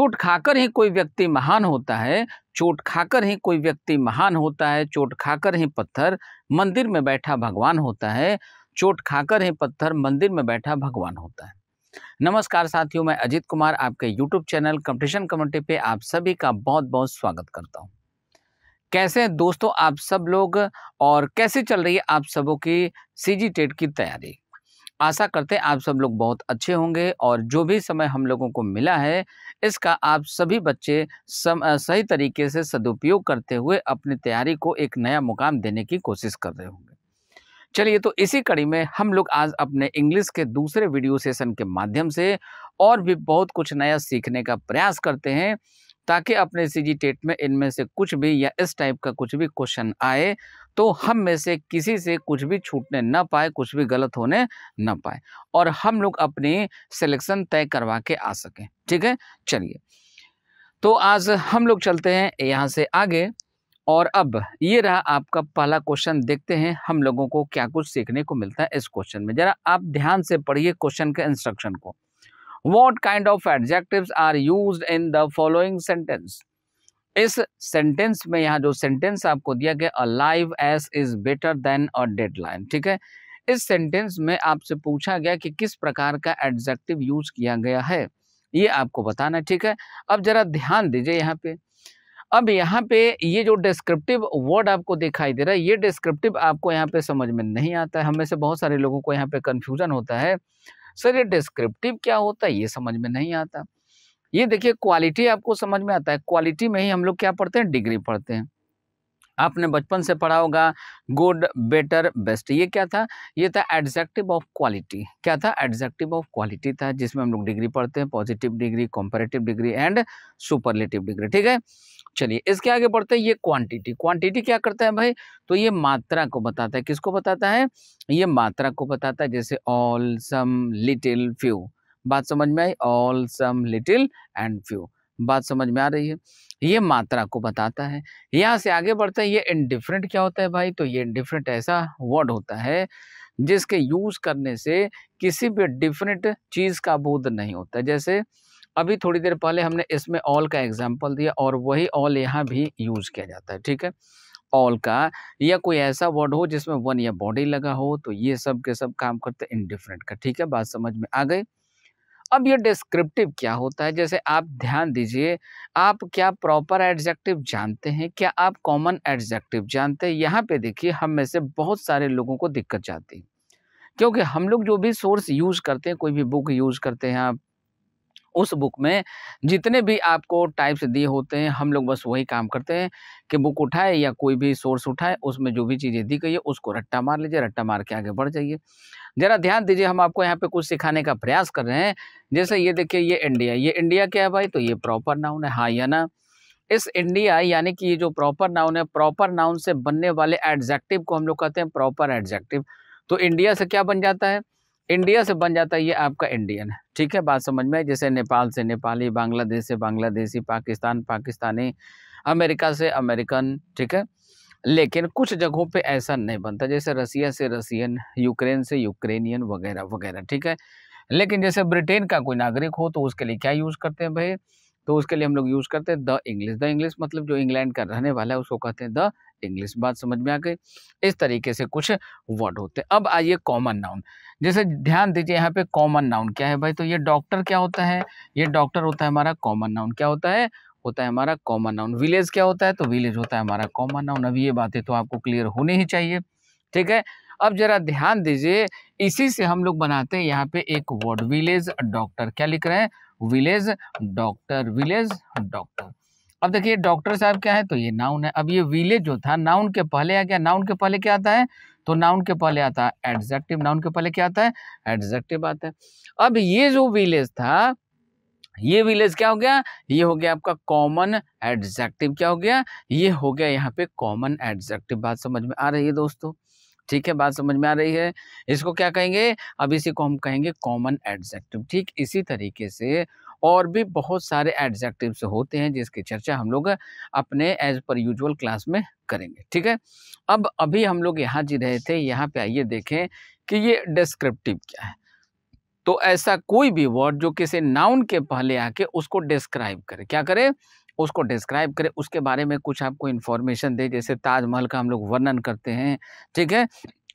चोट खाकर ही कोई व्यक्ति महान होता है चोट खाकर ही कोई व्यक्ति महान होता है चोट खाकर ही पत्थर मंदिर में बैठा भगवान होता है चोट खाकर ही पत्थर मंदिर में बैठा भगवान होता है नमस्कार साथियों मैं अजित कुमार आपके यूट्यूब चैनल कंपटीशन कमेटी पे आप सभी का बहुत बहुत स्वागत करता हूँ कैसे दोस्तों आप सब लोग और कैसे चल रही है आप सबों की सी टेट की तैयारी आशा करते हैं आप सब लोग बहुत अच्छे होंगे और जो भी समय हम लोगों को मिला है इसका आप सभी बच्चे सम, सही तरीके से सदुपयोग करते हुए अपनी तैयारी को एक नया मुकाम देने की कोशिश कर रहे होंगे चलिए तो इसी कड़ी में हम लोग आज अपने इंग्लिश के दूसरे वीडियो सेशन के माध्यम से और भी बहुत कुछ नया सीखने का प्रयास करते हैं ताकि अपने सी टेट में इनमें से कुछ भी या इस टाइप का कुछ भी क्वेश्चन आए तो हम में से किसी से कुछ भी छूटने ना पाए कुछ भी गलत होने ना पाए और हम लोग अपनी सिलेक्शन तय करवा के आ सकें ठीक है चलिए तो आज हम लोग चलते हैं यहाँ से आगे और अब ये रहा आपका पहला क्वेश्चन देखते हैं हम लोगों को क्या कुछ सीखने को मिलता है इस क्वेश्चन में ज़रा आप ध्यान से पढ़िए क्वेश्चन के इंस्ट्रक्शन को what kind of adjective are use in the following sentence इस सेंटेंस में यहाँ जो सेंटेंस आपको दिया गया a live ass is better than a dead lion ठीक है इस सेंटेंस में आपसे पूछा गया कि किस प्रकार का एडजेक्टिव यूज किया गया है ये आपको बताना ठीक है अब जरा ध्यान दीजिए यहाँ पे अब यहाँ पे ये जो डिस्क्रिप्टिव वर्ड आपको दिखाई दे रहा है ये डिस्क्रिप्टिव आपको यहाँ पे समझ में नहीं आता है हमें से बहुत सारे लोगों को यहाँ पे कन्फ्यूज़न होता है सर ये डिस्क्रिप्टिव क्या होता है ये समझ में नहीं आता ये देखिए क्वालिटी आपको समझ में आता है क्वालिटी में ही हम लोग क्या पढ़ते हैं डिग्री पढ़ते हैं आपने बचपन से पढ़ा होगा गुड बेटर बेस्ट ये क्या था ये था एडजेक्टिव ऑफ क्वालिटी क्या था एडजेक्टिव ऑफ क्वालिटी था जिसमें हम लोग डिग्री पढ़ते हैं positive degree comparative degree and superlative degree ठीक है चलिए इसके आगे बढ़ते हैं ये क्वांटिटी क्वांटिटी क्या करता है भाई तो ये मात्रा को बताता है किसको बताता है ये मात्रा को बताता है जैसे ऑल सम लिटिल फ्यू बात समझ में आई all some little and few बात समझ में आ रही है ये मात्रा को बताता है यहाँ से आगे बढ़ते हैं ये इनडिफरेंट क्या होता है भाई तो ये इनडिफरेंट ऐसा वर्ड होता है जिसके यूज़ करने से किसी भी डिफरेंट चीज़ का बोध नहीं होता जैसे अभी थोड़ी देर पहले हमने इसमें ऑल का एग्जाम्पल दिया और वही ऑल यहाँ भी यूज़ किया जाता है ठीक है ऑल का या कोई ऐसा वर्ड हो जिसमें वन या बॉडी लगा हो तो ये सब के सब काम करते हैं इनडिफरेंट का ठीक है बात समझ में आ गई अब ये डिस्क्रिप्टिव क्या होता है जैसे आप ध्यान दीजिए आप क्या प्रॉपर एडजेक्टिव जानते हैं क्या आप कॉमन एडजेक्टिव जानते हैं यहाँ पे देखिए हम में से बहुत सारे लोगों को दिक्कत जाती है क्योंकि हम लोग जो भी सोर्स यूज़ करते हैं कोई भी बुक यूज़ करते हैं आप उस बुक में जितने भी आपको टाइप्स दिए होते हैं हम लोग बस वही काम करते हैं कि बुक उठाए या कोई भी सोर्स उठाए उसमें जो भी चीज़ें दी गई है उसको रट्टा मार लीजिए रट्टा मार के आगे बढ़ जाइए ज़रा ध्यान दीजिए हम आपको यहाँ पे कुछ सिखाने का प्रयास कर रहे हैं जैसे ये देखिए ये इंडिया ये इंडिया क्या है भाई तो ये प्रॉपर नाउन है हाँ या ना इस इंडिया यानी कि ये जो प्रॉपर नाउन है प्रॉपर नाउन से बनने वाले एडजेक्टिव को हम लोग कहते हैं प्रॉपर एडजेक्टिव तो इंडिया से क्या बन जाता है इंडिया से बन जाता है ये आपका इंडियन है ठीक है बात समझ में जैसे नेपाल से नेपाली बांग्लादेश से बांग्लादेशी पाकिस्तान पाकिस्तानी अमेरिका से अमेरिकन ठीक है लेकिन कुछ जगहों पे ऐसा नहीं बनता जैसे रसिया से रसियन यूक्रेन से यूक्रेनियन वगैरह वगैरह ठीक है लेकिन जैसे ब्रिटेन का कोई नागरिक हो तो उसके लिए क्या यूज़ करते हैं भाई तो उसके लिए हम लोग यूज़ करते हैं द इंग्लिश द इंग्लिश मतलब जो इंग्लैंड का रहने वाला है उसको कहते हैं द इंग्लिश बात समझ में आ गई इस तरीके से कुछ वर्ड होते हैं अब आइए कॉमन नाउन जैसे ध्यान दीजिए यहाँ पे कॉमन नाउन क्या है भाई तो ये डॉक्टर क्या होता है ये डॉक्टर होता है हमारा कॉमन नाउन क्या होता है होता है हमारा कॉमन नाउन विलेज क्या होता है तो विलेज होता है हमारा कॉमन नाउन अभी ये बातें तो आपको क्लियर होनी ही चाहिए ठीक है अब जरा ध्यान दीजिए इसी से हम लोग बनाते हैं यहाँ पे एक वर्ड विलेज डॉक्टर क्या लिख रहे हैं विलेज डॉक्टर विलेज डॉक्टर अब देखिए डॉक्टर साहब क्या है तो ये नाउन है अब ये विलेज जो था नाउन के पहले आ गया नाउन के पहले क्या आता है तो नाउन के पहले आता है एडजेक्टिव नाउन के पहले क्या आता है एडजेक्टिव आता है अब ये जो विलेज था ये विलेज क्या हो गया ये हो गया आपका कॉमन एडजेक्टिव क्या हो गया ये हो गया यहाँ पे कॉमन एडजेक्टिव बात समझ में आ रही है दोस्तों ठीक है बात समझ में आ रही है इसको क्या कहेंगे अब इसी को हम कहेंगे कॉमन एडजेक्टिव ठीक इसी तरीके से और भी बहुत सारे एडजेक्टिव्स होते हैं जिसकी चर्चा हम लोग अपने एज पर यूजुअल क्लास में करेंगे ठीक है अब अभी हम लोग यहाँ जी रहे थे यहाँ पे आइए देखें कि ये डिस्क्रिप्टिव क्या है तो ऐसा कोई भी वर्ड जो किसी नाउन के पहले आके उसको डिस्क्राइब करे क्या करे उसको डिस्क्राइब करे उसके बारे में कुछ आपको इन्फॉर्मेशन दे जैसे ताजमहल का हम लोग वर्णन करते हैं ठीक है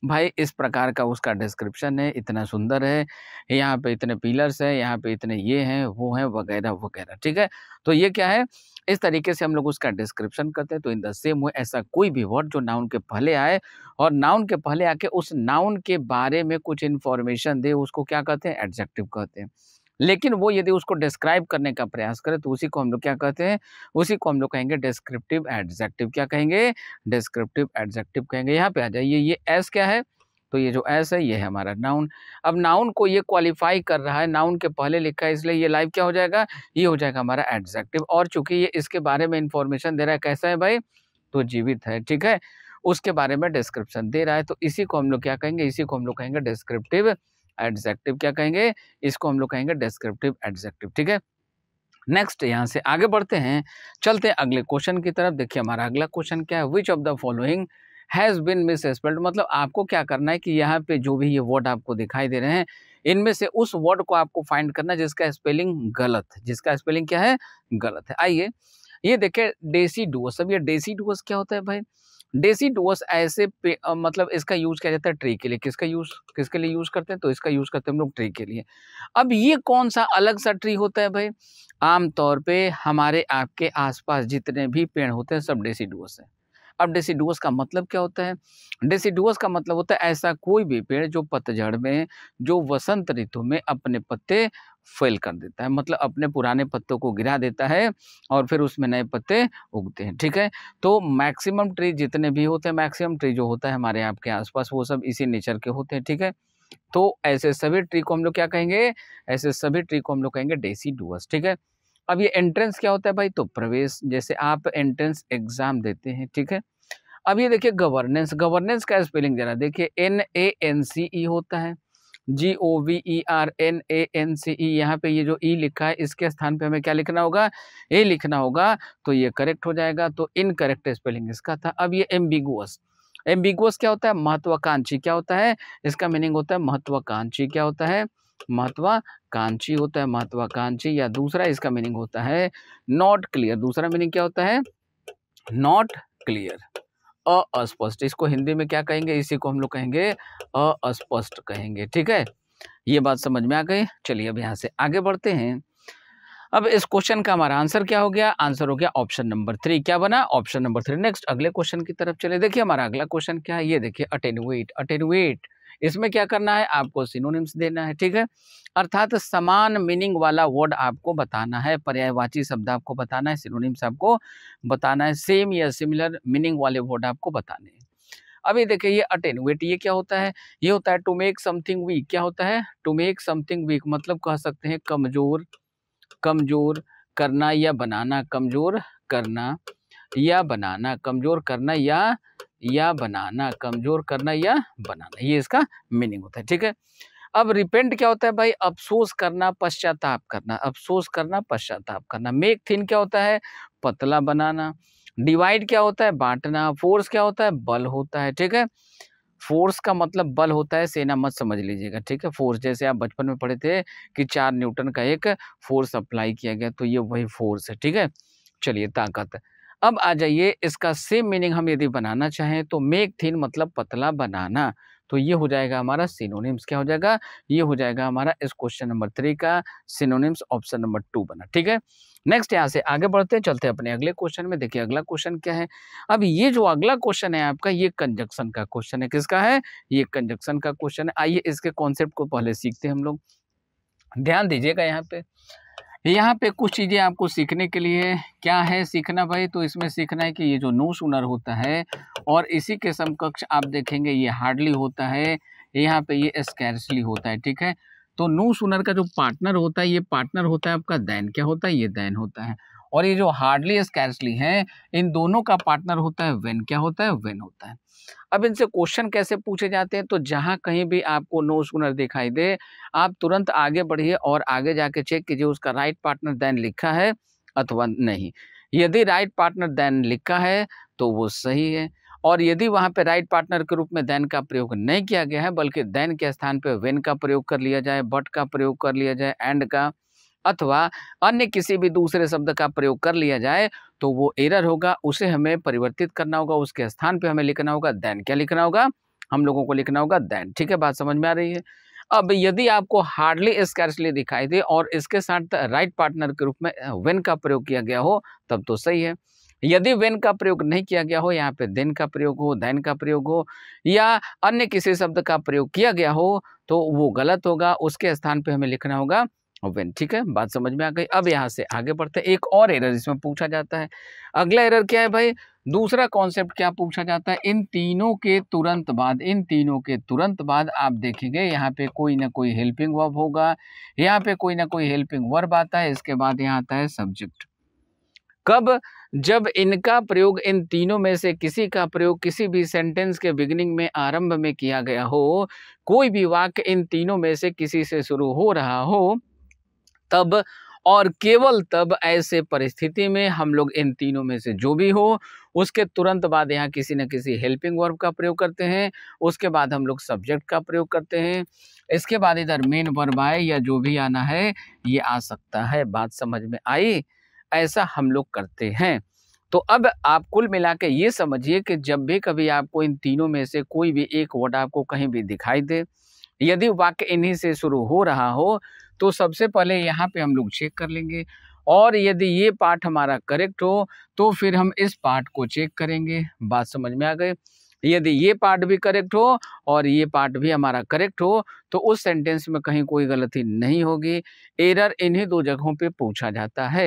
भाई इस प्रकार का उसका डिस्क्रिप्शन है इतना सुंदर है यहाँ पे इतने पिलर्स हैं यहाँ पे इतने ये हैं वो हैं वगैरह वगैरह ठीक है तो ये क्या है इस तरीके से हम लोग उसका डिस्क्रिप्शन करते हैं तो इन द सेम वे ऐसा कोई भी वर्ड जो नाउन के पहले आए और नाउन के पहले आके उस नाउन के बारे में कुछ इन्फॉर्मेशन दे उसको क्या कहते हैं एडजेक्टिव कहते हैं लेकिन वो यदि उसको डिस्क्राइब करने का प्रयास करे तो उसी को हम लोग क्या कहते हैं उसी को हम लोग कहेंगे डिस्क्रिप्टिव एडजेक्टिव क्या कहेंगे डिस्क्रिप्टिव एडजेक्टिव कहेंगे यहाँ पे आ जाइए ये एस क्या है तो ये जो एस है ये है हमारा नाउन अब नाउन को ये क्वालिफाई कर रहा है नाउन के पहले लिखा है इसलिए ये लाइव क्या हो जाएगा ये हो जाएगा हमारा एडजेक्टिव और चूंकि ये इसके बारे में इंफॉर्मेशन दे रहा है कैसा है भाई तो जीवित है ठीक है उसके बारे में डिस्क्रिप्शन दे रहा है तो इसी को हम लोग क्या कहेंगे इसी को हम लोग कहेंगे डिस्क्रिप्टिव एडजेक्टिव क्या कहेंगे इसको हम लोग कहेंगे डिस्क्रिप्टिव एडजेक्टिव ठीक है नेक्स्ट यहाँ से आगे बढ़ते हैं चलते हैं अगले क्वेश्चन की तरफ देखिए हमारा अगला क्वेश्चन क्या है which of the following has been misspelled मतलब आपको क्या करना है कि यहाँ पे जो भी ये वर्ड आपको दिखाई दे रहे हैं इनमें से उस वर्ड को आपको फाइंड करना है जिसका स्पेलिंग गलत है जिसका स्पेलिंग क्या है गलत है आइए ये देखे डेसी डुअस अब ये डेसी डुअस क्या होता है भाई डेसी डुअस ऐसे पे, आ, मतलब इसका यूज किया जाता है ट्री के लिए किसका यूज किसके लिए यूज करते हैं तो इसका यूज करते हैं हम लोग ट्री के लिए अब ये कौन सा अलग सा ट्री होता है भाई आमतौर पे हमारे आपके आसपास जितने भी पेड़ होते हैं सब डेसी डुअस हैं अब डेसीडुअस का मतलब क्या होता है डेसीडुअस का मतलब होता है ऐसा कोई भी पेड़ जो पतझड़ में जो वसंत ऋतु में अपने पत्ते फेल कर देता है मतलब अपने पुराने पत्तों को गिरा देता है और फिर उसमें नए पत्ते उगते हैं ठीक है तो मैक्सिमम ट्री जितने भी होते हैं मैक्सिमम ट्री जो होता है हमारे आपके आसपास वो सब इसी नेचर के होते हैं ठीक है तो ऐसे सभी ट्री को हम लोग क्या कहेंगे ऐसे सभी ट्री को हम लोग कहेंगे डेसी डुअर्स ठीक है अब ये एंट्रेंस क्या होता है भाई तो प्रवेश जैसे आप एंट्रेंस एग्जाम देते हैं ठीक है अब ये देखिए गवर्नेंस गवर्नेंस का स्पेलिंग जरा देखिए N A N C E होता है G O V E R N A N C E यहाँ पे ये जो ई e लिखा है इसके स्थान पे हमें क्या लिखना होगा ए लिखना होगा तो ये करेक्ट हो जाएगा तो इन करेक्ट स्पेलिंग इसका था अब ये एम्बिगुअस एम्बिगुअस क्या होता है महत्वाकांक्षी क्या होता है इसका मीनिंग होता है महत्वाकांक्षी क्या होता है महत्वाकांक्षी होता है महत्वाकांक्षी या दूसरा इसका मीनिंग होता है नॉट क्लियर दूसरा मीनिंग क्या होता है नॉट क्लियर अस्पष्ट इसको हिंदी में क्या कहेंगे इसी को हम लोग कहेंगे अस्पष्ट कहेंगे ठीक है ये बात समझ में आ गई चलिए अब यहाँ से आगे बढ़ते हैं अब इस क्वेश्चन का हमारा आंसर क्या हो गया आंसर हो गया ऑप्शन नंबर थ्री क्या बना ऑप्शन नंबर थ्री नेक्स्ट अगले क्वेश्चन की तरफ चले देखिए हमारा अगला क्वेश्चन क्या है ये देखिए अटेनुएट अटेनुएट इसमें क्या करना है आपको सिनोनिम्स देना है ठीक है अर्थात समान मीनिंग वाला वर्ड आपको बताना है पर्यायवाची शब्द आपको बताना है सिनोनिम्स आपको बताना है सेम या सिमिलर मीनिंग वाले वर्ड आपको बताने हैं अभी देखिए ये अटेनुएट ये क्या होता है ये होता है टू मेक समथिंग वीक क्या होता है टू मेक समथिंग वीक मतलब कह सकते हैं कमजोर कमजोर करना या बनाना कमजोर करना या बनाना कमजोर करना या या बनाना कमज़ोर करना या बनाना ये इसका मीनिंग होता है ठीक है अब रिपेंट क्या होता है भाई अफसोस करना पश्चाताप करना अफसोस करना पश्चाताप करना मेक थिन क्या होता है पतला बनाना डिवाइड क्या होता है बांटना फोर्स क्या होता है बल होता है ठीक है फोर्स का मतलब बल होता है सेना मत समझ लीजिएगा ठीक है फोर्स जैसे आप बचपन में पढ़े थे कि चार न्यूटन का एक फोर्स अप्लाई किया गया तो ये वही फोर्स है ठीक है चलिए ताकत अब आ जाइए इसका सेम मीनिंग हम यदि बनाना चाहें तो मेक थिन मतलब पतला बनाना तो ये हो जाएगा हमारा सिनोनिम्स क्या हो जाएगा ये हो जाएगा हमारा इस क्वेश्चन नंबर थ्री का सिनोनिम्स ऑप्शन नंबर टू बना ठीक है नेक्स्ट यहाँ से आगे बढ़ते हैं चलते हैं अपने अगले क्वेश्चन में देखिए अगला क्वेश्चन क्या है अब ये जो अगला क्वेश्चन है आपका ये कंजक्शन का क्वेश्चन है किसका है ये कंजक्शन का क्वेश्चन है आइए इसके कॉन्सेप्ट को पहले सीखते हैं हम लोग ध्यान दीजिएगा यहाँ पे यहाँ पे कुछ चीज़ें आपको सीखने के लिए क्या है सीखना भाई तो इसमें सीखना है कि ये जो नो सुनर होता है और इसी के समकक्ष आप देखेंगे ये हार्डली होता है यहाँ पे ये स्कैर्सली होता है ठीक है तो नो सुनर का जो पार्टनर होता है ये पार्टनर होता है आपका दैन क्या होता है ये दैन होता है और ये जो हार्डली स्कैचली हैं इन दोनों का पार्टनर होता है वेन क्या होता है वेन होता है अब इनसे क्वेश्चन कैसे पूछे जाते हैं तो जहाँ कहीं भी आपको नो सुनर दिखाई दे आप तुरंत आगे बढ़िए और आगे जाके चेक कीजिए उसका राइट पार्टनर दैन लिखा है अथवा नहीं यदि राइट पार्टनर दैन लिखा है तो वो सही है और यदि वहाँ पे राइट पार्टनर के रूप में दैन का प्रयोग नहीं किया गया है बल्कि दैन के स्थान पे वेन का प्रयोग कर लिया जाए बट का प्रयोग कर लिया जाए एंड का अथवा अन्य किसी भी दूसरे शब्द का प्रयोग कर लिया जाए तो वो एरर होगा उसे हमें परिवर्तित करना होगा उसके स्थान पे हमें लिखना होगा देन क्या लिखना होगा हम लोगों को लिखना होगा देन ठीक है बात समझ में आ रही है अब यदि आपको हार्डली स्कैर्सली दिखाई दे और इसके साथ राइट पार्टनर के रूप में वेन का प्रयोग किया गया हो तब तो सही है यदि वेन का प्रयोग नहीं किया गया हो यहाँ पे देन का प्रयोग हो दैन का प्रयोग हो या अन्य किसी शब्द का प्रयोग किया गया हो तो वो गलत होगा उसके स्थान पे हमें लिखना होगा ओपन ठीक है बात समझ में आ गई अब यहाँ से आगे बढ़ते हैं एक और एरर इसमें पूछा जाता है अगला एरर क्या है भाई दूसरा कॉन्सेप्ट क्या पूछा जाता है इन तीनों के तुरंत बाद इन तीनों के तुरंत बाद आप देखेंगे यहाँ पे कोई ना कोई हेल्पिंग वर्ब होगा यहाँ पे कोई ना कोई हेल्पिंग वर्ब आता है इसके बाद यहाँ आता है सब्जेक्ट कब जब इनका प्रयोग इन तीनों में से किसी का प्रयोग किसी भी सेंटेंस के बिगिनिंग में आरंभ में किया गया हो कोई भी वाक्य इन तीनों में से किसी से शुरू हो रहा हो तब और केवल तब ऐसे परिस्थिति में हम लोग इन तीनों में से जो भी हो उसके तुरंत बाद यहाँ किसी न किसी हेल्पिंग वर्ब का प्रयोग करते हैं उसके बाद हम लोग सब्जेक्ट का प्रयोग करते हैं इसके बाद इधर मेन वर्ब आए या जो भी आना है ये आ सकता है बात समझ में आई ऐसा हम लोग करते हैं तो अब आप कुल मिला के ये समझिए कि जब भी कभी आपको इन तीनों में से कोई भी एक वर्ड आपको कहीं भी दिखाई दे यदि वाक्य इन्हीं से शुरू हो रहा हो तो सबसे पहले यहाँ पे हम लोग चेक कर लेंगे और यदि ये पार्ट हमारा करेक्ट हो तो फिर हम इस पार्ट को चेक करेंगे बात समझ में आ गई यदि ये पार्ट भी करेक्ट हो और ये पार्ट भी हमारा करेक्ट हो तो उस सेंटेंस में कहीं कोई गलती नहीं होगी एरर इन्हीं दो जगहों पे पूछा जाता है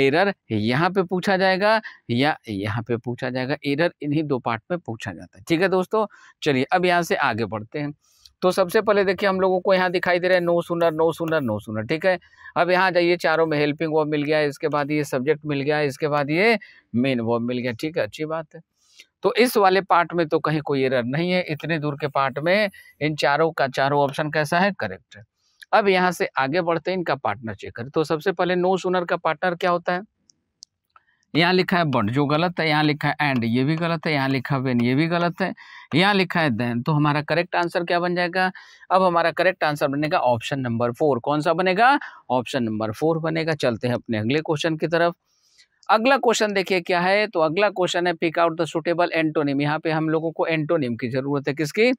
एरर यहाँ पे पूछा जाएगा या यहाँ पे पूछा जाएगा एरर इन्हीं दो पार्ट में पूछा जाता है ठीक है दोस्तों चलिए अब यहाँ से आगे बढ़ते हैं तो सबसे पहले देखिए हम लोगों को यहाँ दिखाई दे रहा है no sooner no sooner no sooner ठीक है अब यहाँ जाइए चारों में हेल्पिंग वर्ब मिल गया इसके बाद ये सब्जेक्ट मिल गया इसके बाद ये मेन वर्ब मिल गया ठीक है अच्छी बात है तो इस वाले पार्ट में तो कहीं कोई एरर नहीं है इतने दूर के पार्ट में इन चारों का चारों ऑप्शन कैसा है करेक्ट है अब यहाँ से आगे बढ़ते हैं इनका पार्टनर चेक करें तो सबसे पहले नो सुनर का पार्टनर क्या होता है यहाँ लिखा है बट जो गलत है यहाँ लिखा है एंड ये भी गलत है यहाँ लिखा है वेन ये भी गलत है यहाँ लिखा है देन तो हमारा करेक्ट आंसर क्या बन जाएगा अब हमारा करेक्ट आंसर बनेगा ऑप्शन नंबर फोर कौन सा बनेगा ऑप्शन नंबर फोर बनेगा चलते हैं अपने अगले क्वेश्चन की तरफ अगला क्वेश्चन देखिए क्या है तो अगला क्वेश्चन है pick out the suitable antonym यहाँ पे हम लोगों को एंटोनिम की जरूरत है किसकी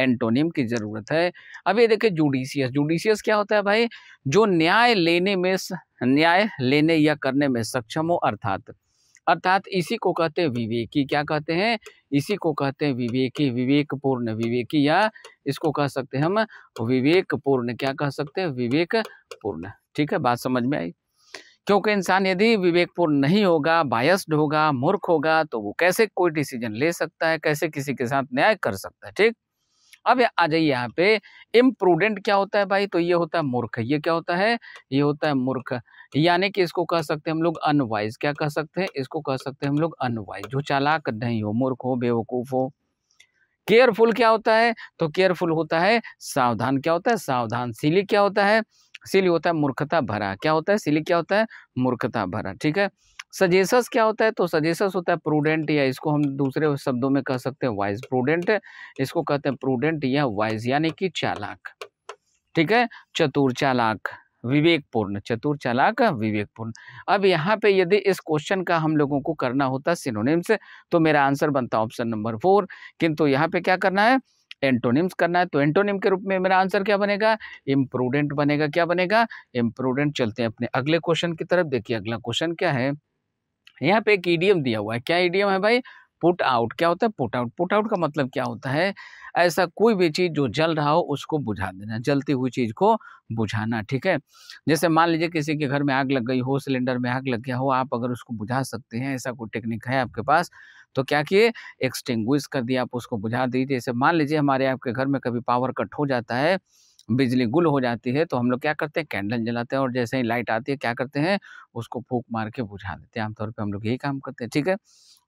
एंटोनिम की जरूरत है अब ये देखिए जुडिशियस जुडिशियस क्या होता है भाई जो न्याय लेने में न्याय लेने या करने में सक्षम हो अर्थात अर्थात इसी को कहते हैं विवेकी क्या कहते हैं इसी को कहते हैं विवेकी विवेकपूर्ण विवेकी या इसको कह सकते हैं हम विवेकपूर्ण क्या कह सकते हैं विवेकपूर्ण ठीक है बात समझ में आई क्योंकि इंसान यदि विवेकपूर्ण नहीं होगा बायस्ड होगा मूर्ख होगा तो वो कैसे कोई डिसीजन ले सकता है कैसे किसी के साथ न्याय कर सकता है ठीक अब आ जाइए यहाँ पे इम्प्रूडेंट क्या होता है भाई तो ये होता है मूर्ख ये क्या होता है ये होता है मूर्ख यानी कि इसको कह सकते हैं हम लोग अनवाइज क्या कह सकते हैं इसको कह सकते हैं हम लोग अनवाइज जो चालाक नहीं हो मूर्ख हो बेवकूफ़ हो केयरफुल क्या होता है तो केयरफुल होता है सावधान क्या होता है सावधान सिली क्या होता है सिली होता है मूर्खता भरा क्या होता है सिली क्या होता है मूर्खता भरा ठीक है सजेसस क्या होता है तो सजेसस होता है प्रूडेंट या इसको हम दूसरे शब्दों में कह सकते हैं वाइज प्रूडेंट इसको कहते हैं प्रूडेंट या वाइज यानी कि चालाक ठीक है चतुर चालाक विवेकपूर्ण चतुर चालाक विवेकपूर्ण अब यहाँ पे यदि इस क्वेश्चन का हम लोगों को करना होता सिनोनिम्स तो मेरा आंसर बनता ऑप्शन नंबर फोर किंतु यहाँ पे क्या करना है एंटोनिम्स करना है तो एंटोनिम के रूप में मेरा आंसर क्या बनेगा इम्प्रूडेंट बनेगा क्या बनेगा इम्प्रूडेंट चलते हैं अपने अगले क्वेश्चन की तरफ देखिए अगला क्वेश्चन क्या है यहाँ पे एक ईडीएम दिया हुआ है क्या ईडीएम है भाई पुट आउट क्या होता है पुट आउट पुट आउट का मतलब क्या होता है ऐसा कोई भी चीज़ जो जल रहा हो उसको बुझा देना जलती हुई चीज़ को बुझाना ठीक है जैसे मान लीजिए किसी के घर में आग लग गई हो सिलेंडर में आग लग गया हो आप अगर उसको बुझा सकते हैं ऐसा कोई टेक्निक है आपके पास तो क्या किए एक्सटिंग्विश कर दिया आप उसको बुझा दीजिए जैसे मान लीजिए हमारे आपके घर में कभी पावर कट हो जाता है बिजली गुल हो जाती है तो हम लोग क्या करते हैं कैंडल जलाते हैं और जैसे ही लाइट आती है क्या करते हैं उसको फूक मार के बुझा देते हैं आमतौर पर हम लोग यही काम करते हैं ठीक है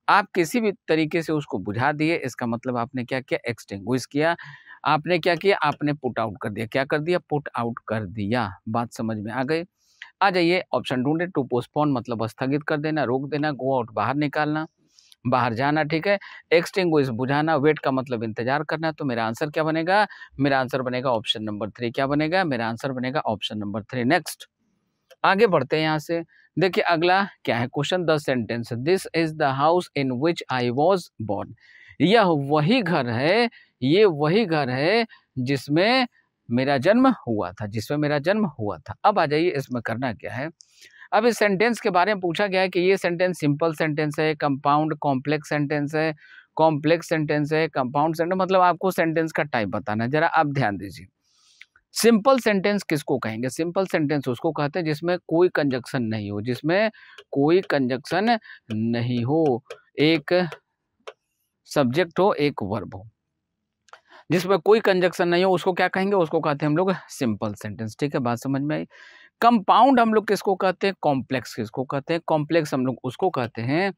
आप किसी भी तरीके से उसको बुझा दिए इसका मतलब आपने क्या किया एक्सटिंग किया आपने क्या किया आपने पुट आउट कर दिया क्या कर दिया पुट आउट कर दिया बात समझ में आ गई आ जाइए ऑप्शन ढूंढे टू पोस्टपोन मतलब स्थगित कर देना रोक देना गो आउट बाहर निकालना बाहर जाना ठीक है एक्सटिंग बुझाना वेट का मतलब इंतजार करना तो मेरा आंसर क्या बनेगा मेरा आंसर बनेगा ऑप्शन नंबर थ्री क्या बनेगा मेरा आंसर बनेगा ऑप्शन नंबर थ्री नेक्स्ट आगे बढ़ते हैं यहाँ से देखिए अगला क्या है question the sentence this is the house in which I was born यह वही घर है ये वही घर है जिसमें मेरा जन्म हुआ था जिसमें मेरा जन्म हुआ था अब आ जाइए इसमें करना क्या है अब इस सेंटेंस के बारे में पूछा गया है कि ये सेंटेंस सिंपल सेंटेंस है कंपाउंड कॉम्प्लेक्स सेंटेंस है कॉम्प्लेक्स सेंटेंस है कंपाउंड सेंटेंस मतलब आपको सेंटेंस का टाइप बताना है जरा आप ध्यान दीजिए सिंपल सेंटेंस किसको कहेंगे सिंपल सेंटेंस उसको कहते हैं जिसमें कोई कंजक्शन नहीं हो जिसमें कोई कंजक्शन नहीं हो एक सब्जेक्ट हो एक वर्ब हो जिसमें कोई कंजक्शन नहीं हो उसको क्या कहेंगे उसको कहते हैं हम लोग सिंपल सेंटेंस ठीक है बात समझ में आई कंपाउंड हम लोग किसको कहते हैं कॉम्प्लेक्स किसको कहते हैं कॉम्प्लेक्स हम लोग उसको कहते हैं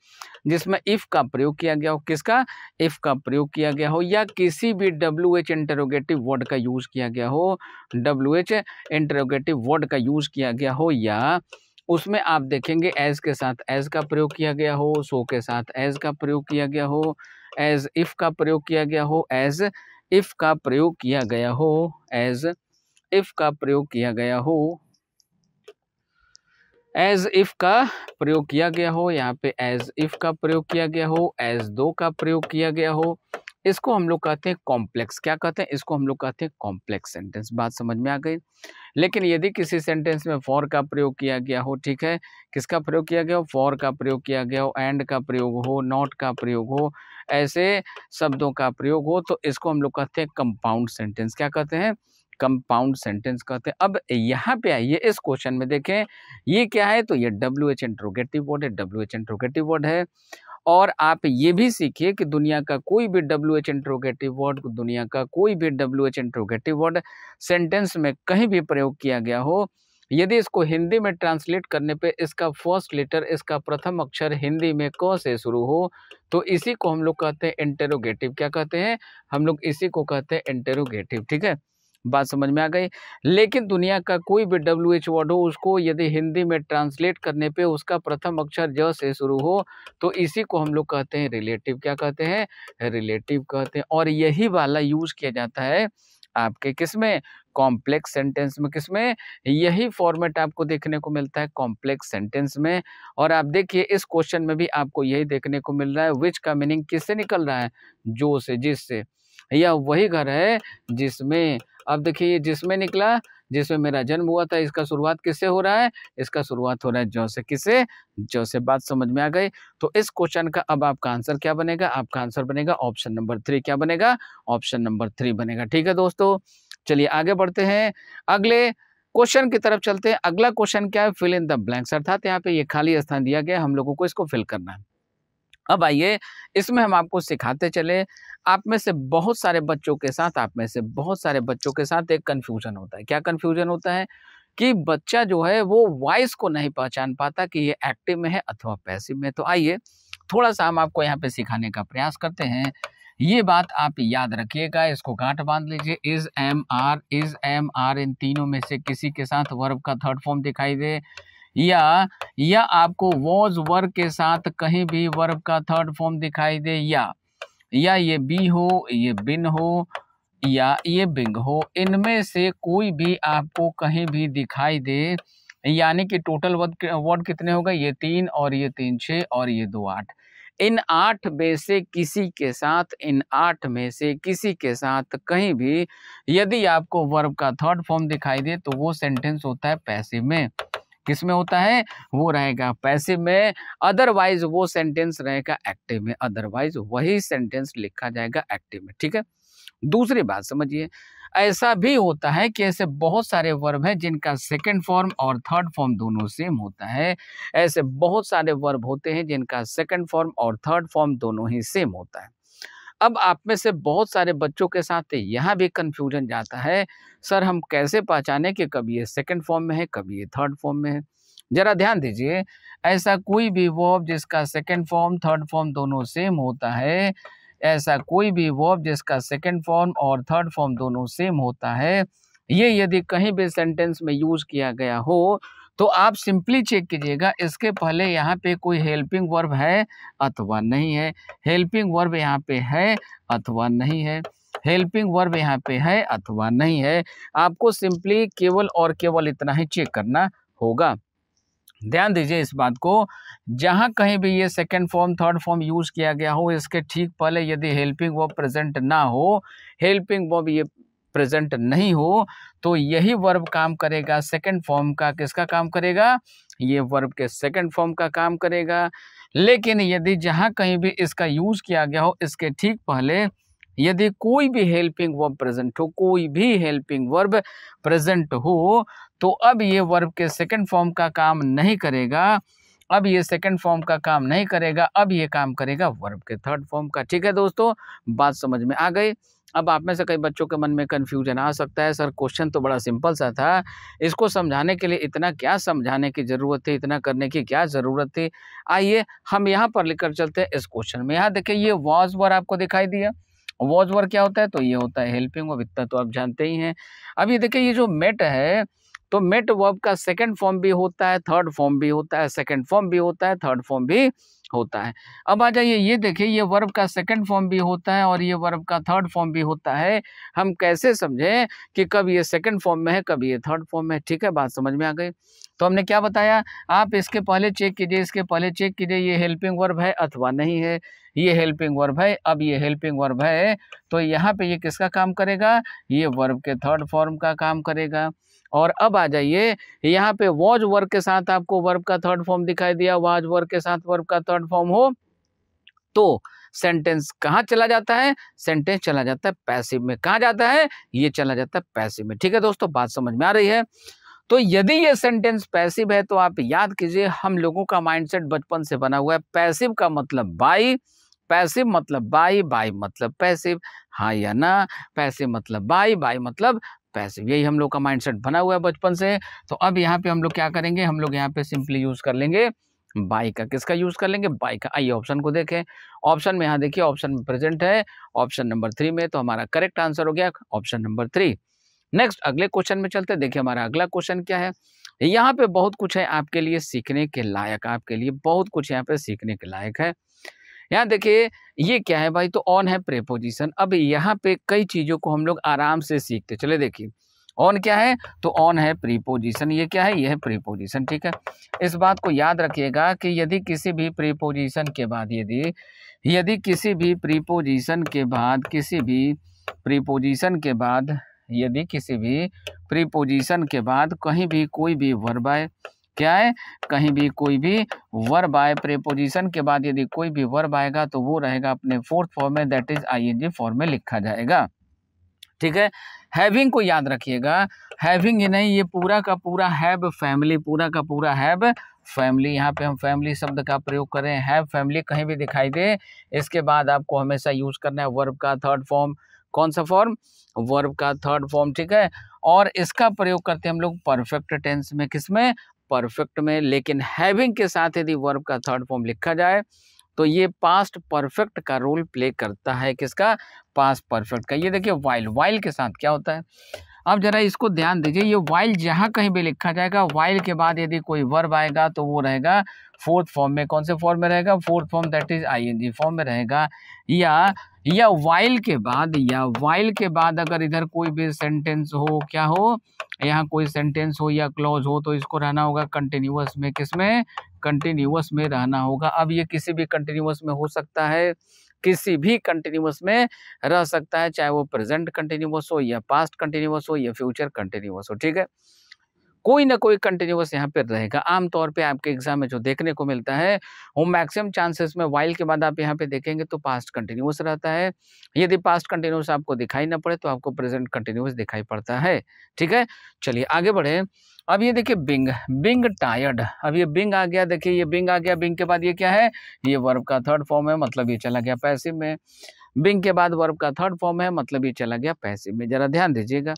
जिसमें इफ़ का प्रयोग किया गया हो किसका इफ़ का प्रयोग किया गया हो या किसी भी डब्ल्यू एच इंटरोगेटिव वर्ड का यूज़ किया गया हो डब्ल्यू एच इंटरोगेटिव वर्ड का यूज़ किया गया हो या उसमें आप देखेंगे एज के साथ एज का प्रयोग किया गया हो सो के साथ एज का प्रयोग किया गया हो एज इफ़ का प्रयोग किया गया हो एज इफ़ का प्रयोग किया गया हो एज इफ़ का प्रयोग किया गया हो एज इफ का प्रयोग किया गया हो यहाँ पे एज इफ का प्रयोग किया गया हो एज दो का प्रयोग किया गया हो इसको हम लोग कहते हैं कॉम्प्लेक्स क्या कहते हैं इसको हम लोग कहते हैं कॉम्प्लेक्स सेंटेंस बात समझ में आ गई लेकिन यदि किसी सेंटेंस में फॉर का प्रयोग किया गया हो ठीक है किसका प्रयोग किया गया हो फॉर का प्रयोग किया गया हो एंड का प्रयोग हो नॉट का प्रयोग हो ऐसे शब्दों का प्रयोग हो तो इसको हम लोग कहते हैं कंपाउंड सेंटेंस क्या कहते हैं कंपाउंड सेंटेंस कहते हैं अब यहाँ पे आइए इस क्वेश्चन में देखें ये क्या है तो ये डब्ल्यू एच इंट्रोगेटिव वर्ड है डब्ल्यू एच इंट्रोगेटिव वर्ड है और आप ये भी सीखिए कि दुनिया का कोई भी डब्ल्यू एच इंट्रोगेटिव वर्ड दुनिया का कोई भी W H interrogative word sentence में कहीं भी प्रयोग किया गया हो यदि इसको हिंदी में ट्रांसलेट करने पे इसका फर्स्ट लेटर इसका प्रथम अक्षर हिंदी में क से शुरू हो तो इसी को हम लोग कहते हैं इंटेरोगेटिव क्या कहते हैं हम लोग इसी को कहते हैं इंटेरोगेटिव ठीक है बात समझ में आ गई लेकिन दुनिया का कोई भी डब्ल्यू एच वर्ड हो उसको यदि हिंदी में ट्रांसलेट करने पे उसका प्रथम अक्षर ज से शुरू हो तो इसी को हम लोग कहते हैं रिलेटिव क्या कहते हैं रिलेटिव कहते हैं और यही वाला यूज़ किया जाता है आपके किस में कॉम्प्लेक्स सेंटेंस में किस में यही फॉर्मेट आपको देखने को मिलता है कॉम्प्लेक्स सेंटेंस में और आप देखिए इस क्वेश्चन में भी आपको यही देखने को मिल रहा है विच का मीनिंग किससे निकल रहा है जो से जिस से यह वही घर है जिसमें अब देखिए ये जिसमें निकला जिसमें मेरा जन्म हुआ था इसका शुरुआत किससे हो रहा है इसका शुरुआत हो रहा है जौ से किससे जौ से बात समझ में आ गई तो इस क्वेश्चन का अब आपका आंसर क्या बनेगा आपका आंसर बनेगा ऑप्शन नंबर थ्री क्या बनेगा ऑप्शन नंबर थ्री बनेगा ठीक है दोस्तों चलिए आगे बढ़ते हैं अगले क्वेश्चन की तरफ चलते हैं अगला क्वेश्चन क्या है फिल इन द ब्लैंक्स अर्थात यहाँ पे ये खाली स्थान दिया गया हम लोगों को इसको फिल करना है अब आइए इसमें हम आपको सिखाते चले आप में से बहुत सारे बच्चों के साथ आप में से बहुत सारे बच्चों के साथ एक कन्फ्यूज़न होता है क्या कन्फ्यूज़न होता है कि बच्चा जो है वो वॉइस को नहीं पहचान पाता कि ये एक्टिव में है अथवा पैसिव में तो आइए थोड़ा सा हम आपको यहाँ पे सिखाने का प्रयास करते हैं ये बात आप याद रखिएगा इसको गांठ बांध लीजिए is am are is am are इन तीनों में से किसी के साथ वर्ब का थर्ड फॉर्म दिखाई दे या या आपको वॉज वर्ग के साथ कहीं भी वर्ग का थर्ड फॉर्म दिखाई दे या या ये बी हो ये बिन हो या ये बिंग हो इनमें से कोई भी आपको कहीं भी दिखाई दे यानी कि टोटल वर्ड वर्ड कितने हो गए ये तीन और ये तीन छः और ये दो आठ इन आठ में से किसी के साथ इन आठ में से किसी के साथ कहीं भी यदि आपको वर्ब का थर्ड फॉर्म दिखाई दे तो वो सेंटेंस होता है पैसिव में किस में होता है वो रहेगा पैसिव में अदरवाइज वो सेंटेंस रहेगा एक्टिव में अदरवाइज वही सेंटेंस लिखा जाएगा एक्टिव में ठीक है दूसरी बात समझिए ऐसा भी होता है कि ऐसे बहुत सारे वर्ब हैं जिनका सेकंड फॉर्म और थर्ड फॉर्म दोनों सेम होता है ऐसे बहुत सारे वर्ब होते हैं जिनका सेकंड फॉर्म और थर्ड फॉर्म दोनों ही सेम होता है अब आप में से बहुत सारे बच्चों के साथ तो यहाँ भी कन्फ्यूजन जाता है सर हम कैसे पहचाने कि कभी ये सेकेंड फॉर्म में है कभी ये थर्ड फॉर्म में है ज़रा ध्यान दीजिए ऐसा कोई भी वर्ब जिसका सेकेंड फॉर्म थर्ड फॉर्म दोनों सेम होता है ऐसा कोई भी वर्ब जिसका सेकेंड फॉर्म और थर्ड फॉर्म दोनों सेम होता है ये यदि कहीं भी सेंटेंस में यूज़ किया गया हो तो आप सिंपली चेक कीजिएगा इसके पहले यहाँ पे कोई हेल्पिंग वर्ब है अथवा नहीं है हेल्पिंग वर्ब यहाँ पे है अथवा नहीं है हेल्पिंग वर्ब यहाँ पे है अथवा नहीं है आपको सिंपली केवल और केवल इतना ही चेक करना होगा ध्यान दीजिए इस बात को जहाँ कहीं भी ये second form third form use किया गया हो इसके ठीक पहले यदि हेल्पिंग वर्ब प्रेजेंट ना हो हेल्पिंग वर्ब ये प्रेजेंट नहीं हो तो यही वर्ब काम करेगा सेकंड फॉर्म का किसका काम करेगा ये वर्ब के सेकंड फॉर्म का काम करेगा लेकिन यदि जहाँ कहीं भी इसका यूज़ किया गया हो इसके ठीक पहले यदि कोई भी हेल्पिंग वर्ब प्रेजेंट हो कोई भी हेल्पिंग वर्ब प्रेजेंट हो तो अब ये वर्ब के सेकंड फॉर्म का काम नहीं करेगा अब ये सेकंड फॉर्म का काम नहीं करेगा अब ये काम करेगा वर्ब के थर्ड फॉर्म का ठीक है दोस्तों बात समझ में आ गई अब आप में से कई बच्चों के मन में कन्फ्यूजन आ सकता है सर क्वेश्चन तो बड़ा सिंपल सा था इसको समझाने के लिए इतना क्या समझाने की ज़रूरत थी इतना करने की क्या ज़रूरत थी आइए हम यहाँ पर लेकर चलते हैं इस क्वेश्चन में यहाँ देखिए ये वॉज वर आपको दिखाई दिया वॉज वर क्या होता है तो ये होता है हेल्पिंग और वित्त तो आप जानते ही हैं अब ये देखिए ये जो मेट है तो मेट वर्ब का सेकंड फॉर्म भी होता है थर्ड फॉर्म भी होता है सेकंड फॉर्म भी होता है थर्ड फॉर्म भी होता है अब आ जाइए ये देखिए ये वर्ब का सेकंड फॉर्म भी होता है और ये वर्ब का थर्ड फॉर्म भी होता है हम कैसे समझें कि कब ये सेकंड फॉर्म में है कब ये थर्ड फॉर्म में है ठीक है बात समझ में आ गई तो हमने क्या बताया आप इसके पहले चेक कीजिए इसके पहले चेक कीजिए ये हेल्पिंग वर्ब है अथवा नहीं है ये हेल्पिंग वर्ब है अब ये हेल्पिंग वर्ब है तो यहाँ पे ये किसका काम करेगा ये वर्ब के थर्ड फॉर्म का काम करेगा और अब आ जाइए यहाँ पे वॉज वर्ग के साथ आपको वर्ब का थर्ड फॉर्म दिखाई दिया वॉज वर्ब के साथ वर्ब का थर्ड फॉर्म हो तो सेंटेंस कहाँ चला जाता है सेंटेंस चला जाता है पैसिव में कहाँ जाता है ये चला जाता है पैसिव में ठीक है दोस्तों बात समझ में आ रही है तो यदि ये सेंटेंस पैसिव है तो आप याद कीजिए हम लोगों का माइंडसेट बचपन से बना हुआ है पैसिव का मतलब बाई पैसिव मतलब बाई बाई मतलब पैसिव हाँ या ना पैसिव मतलब बाई बाई मतलब पैसिव यही हम लोग का माइंडसेट बना हुआ है बचपन से तो अब यहाँ पे हम लोग क्या करेंगे हम लोग यहाँ पे सिंपली यूज़ कर लेंगे बाई का किसका यूज़ कर लेंगे बाई का आइए ऑप्शन को देखें ऑप्शन में यहाँ देखिए ऑप्शन प्रेजेंट है ऑप्शन नंबर थ्री में तो हमारा करेक्ट आंसर हो गया ऑप्शन नंबर थ्री नेक्स्ट अगले क्वेश्चन में चलते देखिए हमारा अगला क्वेश्चन क्या है यहाँ पे बहुत कुछ है आपके लिए सीखने के लायक आपके लिए बहुत कुछ यहाँ पे सीखने के लायक है यहाँ देखिए ये क्या है भाई तो ऑन है प्रेपोजिशन अब यहाँ पे कई चीज़ों को हम लोग आराम से सीखते चले देखिए ऑन क्या है तो ऑन है प्रीपोजिशन ये क्या है ये है प्रीपोजिशन ठीक है इस बात को याद रखिएगा कि यदि किसी भी प्रीपोजिशन के बाद यदि यदि किसी भी प्रीपोजिशन के बाद किसी भी प्रीपोजिशन के बाद यदि किसी भी प्रीपोजिशन के बाद कहीं भी कोई भी वर्ब आए क्या है कहीं भी कोई भी वर्ब आए प्रेपोजिशन के बाद यदि कोई भी वर्ब आएगा तो वो रहेगा अपने फोर्थ फॉर्म में दैट इज आईएनजी फॉर्म में लिखा जाएगा ठीक है हैविंग को याद रखिएगा हैविंग ये नहीं ये पूरा का पूरा हैव फैमिली पूरा का पूरा हैव फैमिली यहाँ पे हम फैमिली शब्द का प्रयोग करें हैव फैमिली कहीं भी दिखाई दे इसके बाद आपको हमेशा यूज करना है वर्ब का थर्ड फॉर्म कौन सा फॉर्म वर्ब का थर्ड फॉर्म ठीक है और इसका प्रयोग करते हैं हम लोग परफेक्ट टेंस में किसमें परफेक्ट में लेकिन हैविंग के साथ यदि वर्ब का थर्ड फॉर्म लिखा जाए तो ये पास्ट परफेक्ट का रोल प्ले करता है किसका पास्ट परफेक्ट का ये देखिए वाइल वाइल के साथ क्या होता है अब जरा इसको ध्यान दीजिए ये वाइल जहाँ कहीं भी लिखा जाएगा वाइल के बाद यदि कोई वर्ब आएगा तो वो रहेगा फोर्थ फॉर्म में कौन से फॉर्म में रहेगा fourth form that is G form में रहेगा या या वाइल के बाद या वाइल के बाद अगर इधर कोई भी सेंटेंस हो क्या हो यहाँ कोई सेंटेंस हो या क्लॉज हो तो इसको रहना होगा कंटिन्यूस में किस में कंटिन्यूस में रहना होगा अब ये किसी भी कंटिन्यूस में हो सकता है किसी भी कंटिन्यूस में रह सकता है चाहे वो प्रेजेंट कंटिन्यूस हो या पास्ट कंटिन्यूस हो या फ्यूचर कंटिन्यूस हो ठीक है कोई ना कोई कंटिन्यूस यहाँ पर रहेगा आमतौर पर आपके एग्जाम में जो देखने को मिलता है वो मैक्सिमम चांसेस में वाइल के बाद आप यहाँ पे देखेंगे तो पास्ट कंटिन्यूस रहता है यदि पास्ट कंटिन्यूस आपको दिखाई ना पड़े तो आपको प्रेजेंट कंटिन्यूस दिखाई पड़ता है ठीक है चलिए आगे बढ़े अब ये देखिए बिंग बिंग टायर्ड अब ये बिंग आ गया देखिए ये बिंग आ गया बिंग के बाद ये क्या है ये वर्ब का थर्ड फॉर्म है मतलब ये चला गया पैसिव में बिंग के बाद वर्ब का थर्ड फॉर्म है मतलब ये चला गया पैसिव में जरा ध्यान दीजिएगा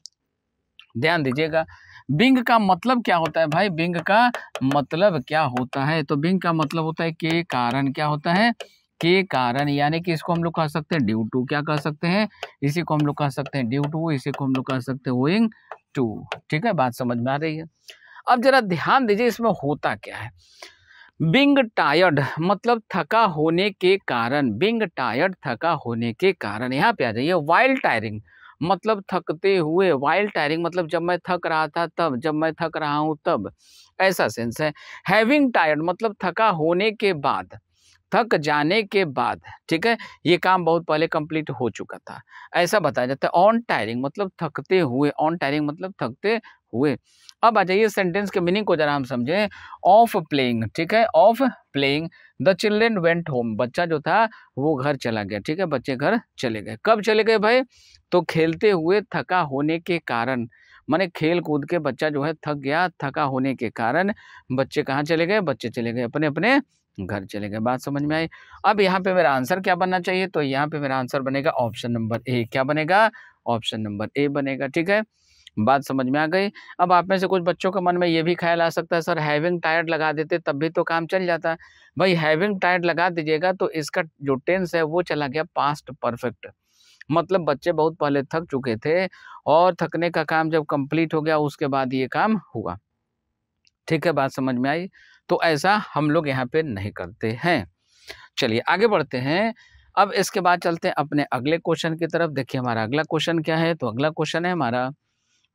ध्यान दीजिएगा बिंग का मतलब क्या होता है भाई बिंग का मतलब क्या होता है तो बिंग का मतलब होता है के कारण क्या होता है के कारण यानी कि इसको हम लोग कह सकते हैं ड्यू टू क्या कह सकते हैं इसी को हम लोग कह सकते हैं ड्यू टू इसी को हम लोग कह सकते हैं ओइंग टू ठीक है बात समझ में आ रही है अब जरा ध्यान दीजिए इसमें होता क्या है बिंग टायर्ड मतलब थका होने के कारण बिंग टायर्ड थका होने के कारण यहाँ पे आ जाइए वाइल्ड टायरिंग मतलब थकते हुए वाइल्ड टायरिंग मतलब जब मैं थक रहा था तब जब मैं थक रहा हूँ तब ऐसा सेंस है हैविंग टायर्ड मतलब थका होने के बाद थक जाने के बाद ठीक है ये काम बहुत पहले कंप्लीट हो चुका था ऐसा बताया जाता है ऑन टायरिंग मतलब थकते हुए ऑन टायरिंग मतलब थकते हुए अब आ जाइए सेंटेंस के मीनिंग को जरा हम समझें ऑफ प्लेइंग ठीक है of playing the children went home बच्चा जो था वो घर चला गया ठीक है बच्चे घर चले गए कब चले गए भाई तो खेलते हुए थका होने के कारण माने खेल कूद के बच्चा जो है थक गया थका होने के कारण बच्चे कहाँ चले गए बच्चे चले गए अपने अपने घर चले गए बात समझ में आई अब यहाँ पे मेरा आंसर क्या बनना चाहिए तो यहाँ पे मेरा आंसर बनेगा ऑप्शन नंबर ए क्या बनेगा ऑप्शन नंबर ए बनेगा ठीक है बात समझ में आ गई अब आप में से कुछ बच्चों के मन में ये भी ख्याल आ सकता है सर हैविंग टायर लगा देते तब भी तो काम चल जाता है भाई हैविंग टायर लगा दीजिएगा तो इसका जो टेंस है वो चला गया पास्ट परफेक्ट मतलब बच्चे बहुत पहले थक चुके थे और थकने का काम जब कंप्लीट हो गया उसके बाद ये काम हुआ ठीक है बात समझ में आई तो ऐसा हम लोग यहाँ पे नहीं करते हैं चलिए आगे बढ़ते हैं अब इसके बाद चलते हैं अपने अगले क्वेश्चन की तरफ देखिए हमारा अगला क्वेश्चन क्या है तो अगला क्वेश्चन है हमारा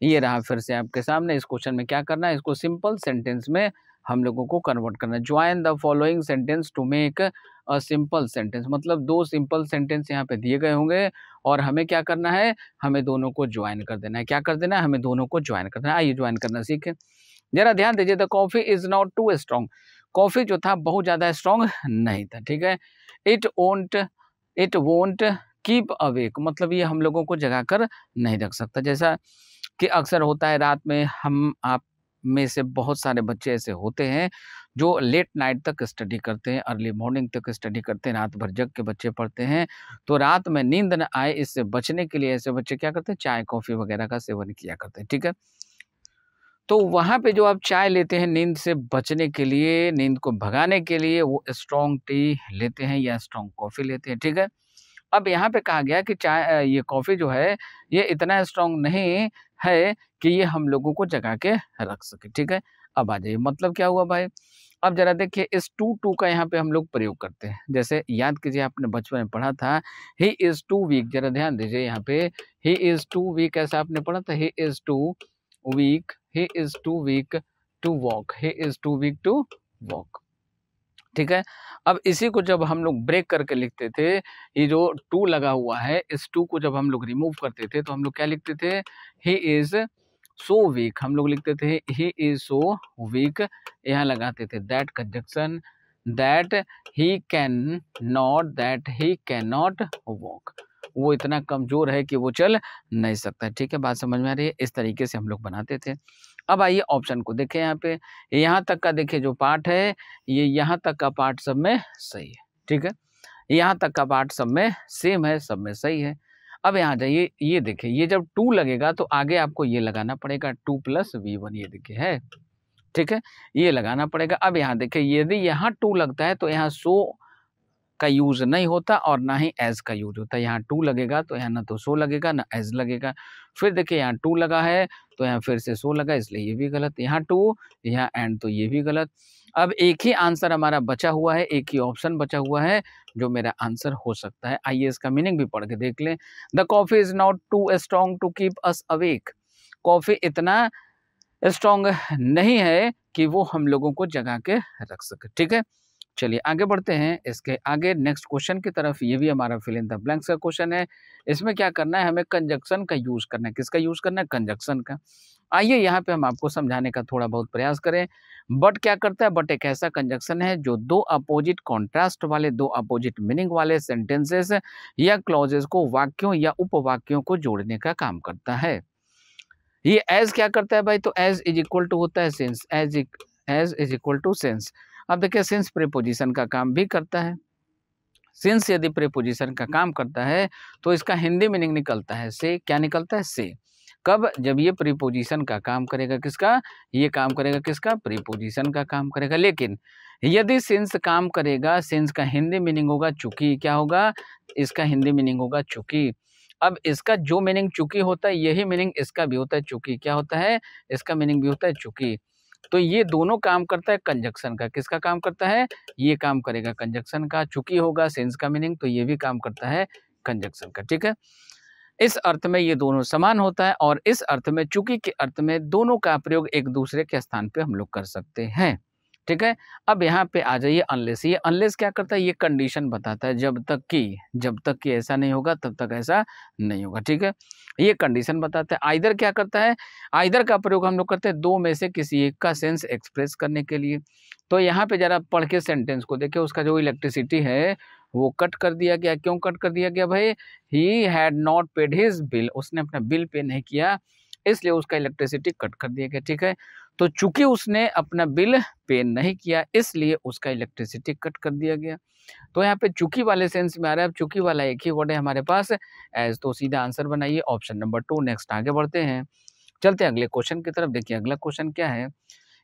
ये रहा फिर से आपके सामने इस क्वेश्चन में क्या करना है इसको सिंपल सेंटेंस में हम लोगों को कन्वर्ट करना है join the following sentence to make a simple sentence मतलब दो सिंपल सेंटेंस यहाँ पे दिए गए होंगे और हमें क्या करना है हमें दोनों को ज्वाइन कर देना है क्या कर देना है हमें दोनों को ज्वाइन कर देना है आइए ज्वाइन करना सीखें जरा ध्यान दीजिए the coffee is not too strong coffee जो था बहुत ज़्यादा स्ट्रॉन्ग नहीं था ठीक है it won't it won't keep awake मतलब ये हम लोगों को जगा कर नहीं रख सकता जैसा कि अक्सर होता है रात में हम आप में से बहुत सारे बच्चे ऐसे होते हैं जो लेट नाइट तक स्टडी करते हैं अर्ली मॉर्निंग तक स्टडी करते हैं रात भर जग के बच्चे पढ़ते हैं तो रात में नींद न आए इससे बचने के लिए ऐसे बच्चे क्या करते हैं चाय कॉफ़ी वगैरह का सेवन किया करते हैं ठीक है तो वहाँ पे जो आप चाय लेते हैं नींद से बचने के लिए नींद को भगाने के लिए वो स्ट्रॉन्ग टी लेते हैं या स्ट्रॉन्ग कॉफ़ी लेते हैं ठीक है अब यहाँ पे कहा गया कि चाय ये कॉफ़ी जो है ये इतना स्ट्रॉन्ग नहीं है कि ये हम लोगों को जगा के रख सके ठीक है अब आ जाइए मतलब क्या हुआ भाई अब जरा देखिए इस टू टू का यहाँ पे हम लोग प्रयोग करते हैं जैसे याद कीजिए आपने बचपन में पढ़ा था ही इज़ टू वीक जरा ध्यान दीजिए यहाँ पे ही इज़ टू वीक ऐसा आपने पढ़ा था he is too weak he is too weak to walk he is too weak to walk ठीक है अब इसी को जब हम लोग ब्रेक करके लिखते थे ये जो टू लगा हुआ है इस टू को जब हम लोग रिमूव करते थे तो हम लोग क्या लिखते थे ही इज़ सो वीक हम लोग लिखते थे ही इज़ सो वीक यहाँ लगाते थे that conjunction that he can not that he can not walk वो इतना कमज़ोर है कि वो चल नहीं सकता ठीक है बात समझ में आ रही है इस तरीके से हम लोग बनाते थे अब आइए ऑप्शन को देखें यहाँ पे यहाँ तक का देखिए जो पार्ट है ये यहाँ तक का पार्ट सब में सही है ठीक है यहाँ तक का पार्ट सब में सेम है सब में सही है अब यहाँ जाइए ये देखिए ये जब टू लगेगा तो आगे आपको ये लगाना पड़ेगा टू प्लस वी वन ये देखिए है ठीक है ये लगाना पड़ेगा अब यहाँ देखिए यदि यहाँ टू लगता है तो यहाँ सो का यूज़ नहीं होता और ना ही एज का यूज होता है यहाँ टू लगेगा तो यहाँ ना तो सो लगेगा ना एज लगेगा फिर देखिए यहाँ टू लगा है तो यहाँ फिर से सो लगा इसलिए ये भी गलत यहाँ टू यहाँ एंड तो ये भी गलत अब एक ही आंसर हमारा बचा हुआ है एक ही ऑप्शन बचा हुआ है जो मेरा आंसर हो सकता है आइए इसका मीनिंग भी पढ़ के देख लें the coffee is not too strong to keep us awake coffee इतना स्ट्रॉन्ग नहीं है कि वो हम लोगों को जगा के रख सके ठीक है चलिए आगे बढ़ते हैं इसके आगे नेक्स्ट क्वेश्चन की तरफ ये भी हमारा फिल इन द ब्लैंक्स का क्वेश्चन है इसमें क्या करना है हमें कंजक्शन का यूज़ करना है किसका यूज़ करना है कंजक्शन का आइए यहाँ पे हम आपको समझाने का थोड़ा बहुत प्रयास करें बट क्या करता है बट एक ऐसा कंजक्शन है जो दो अपोजिट कॉन्ट्रास्ट वाले दो अपोजिट मीनिंग वाले सेंटेंसेस या क्लॉजेस को वाक्यों या उपवाक्यों को जोड़ने का काम करता है ये एज क्या करता है भाई तो एज इज इक्वल टू होता है sense as as is equal to sense अब देखिए सिंस प्रीपोजिशन का काम भी करता है सिंस यदि प्रीपोजिशन का काम करता है तो इसका हिंदी मीनिंग निकलता है से क्या निकलता है से कब जब ये प्रीपोजिशन का काम करेगा किसका ये काम करेगा किसका प्रीपोजिशन का काम करेगा लेकिन यदि सिंस काम करेगा सिंस का हिंदी मीनिंग होगा चुकी क्या होगा इसका हिंदी मीनिंग होगा चुकी अब इसका जो मीनिंग चुकी होता है यही मीनिंग इसका भी होता है चुकी क्या होता है इसका मीनिंग भी होता है चुकी तो ये दोनों काम करता है कंजक्शन का किसका काम करता है ये काम करेगा कंजक्शन का चुकी होगा सेंस का मीनिंग तो ये भी काम करता है कंजक्शन का ठीक है इस अर्थ में ये दोनों समान होता है और इस अर्थ में चूंकि के अर्थ में दोनों का प्रयोग एक दूसरे के स्थान पे हम लोग कर सकते हैं ठीक है अब यहाँ पे आ जाइए अनलेस ये अनलेस क्या करता है ये कंडीशन बताता है जब तक कि जब तक कि ऐसा नहीं होगा तब तक ऐसा नहीं होगा ठीक है ये कंडीशन बताता है आइदर क्या करता है आइदर का प्रयोग हम लोग करते हैं दो में से किसी एक का सेंस एक्सप्रेस करने के लिए तो यहाँ पे ज़रा पढ़ के सेंटेंस को देखिए उसका जो इलेक्ट्रिसिटी है वो कट कर दिया गया क्यों कट कर दिया गया भाई he had not paid his bill उसने अपना बिल पे नहीं किया इसलिए उसका इलेक्ट्रिसिटी कट कर दिया गया ठीक है तो चूंकि उसने अपना बिल पे नहीं किया इसलिए उसका इलेक्ट्रिसिटी कट कर दिया गया तो यहाँ पे चूंकि वाले सेंस में आ रहा है अब चूंकि वाला एक ही वर्ड है हमारे पास एज तो सीधा आंसर बनाइए ऑप्शन नंबर टू नेक्स्ट आगे बढ़ते हैं चलते हैं अगले क्वेश्चन की तरफ देखिए अगला क्वेश्चन क्या है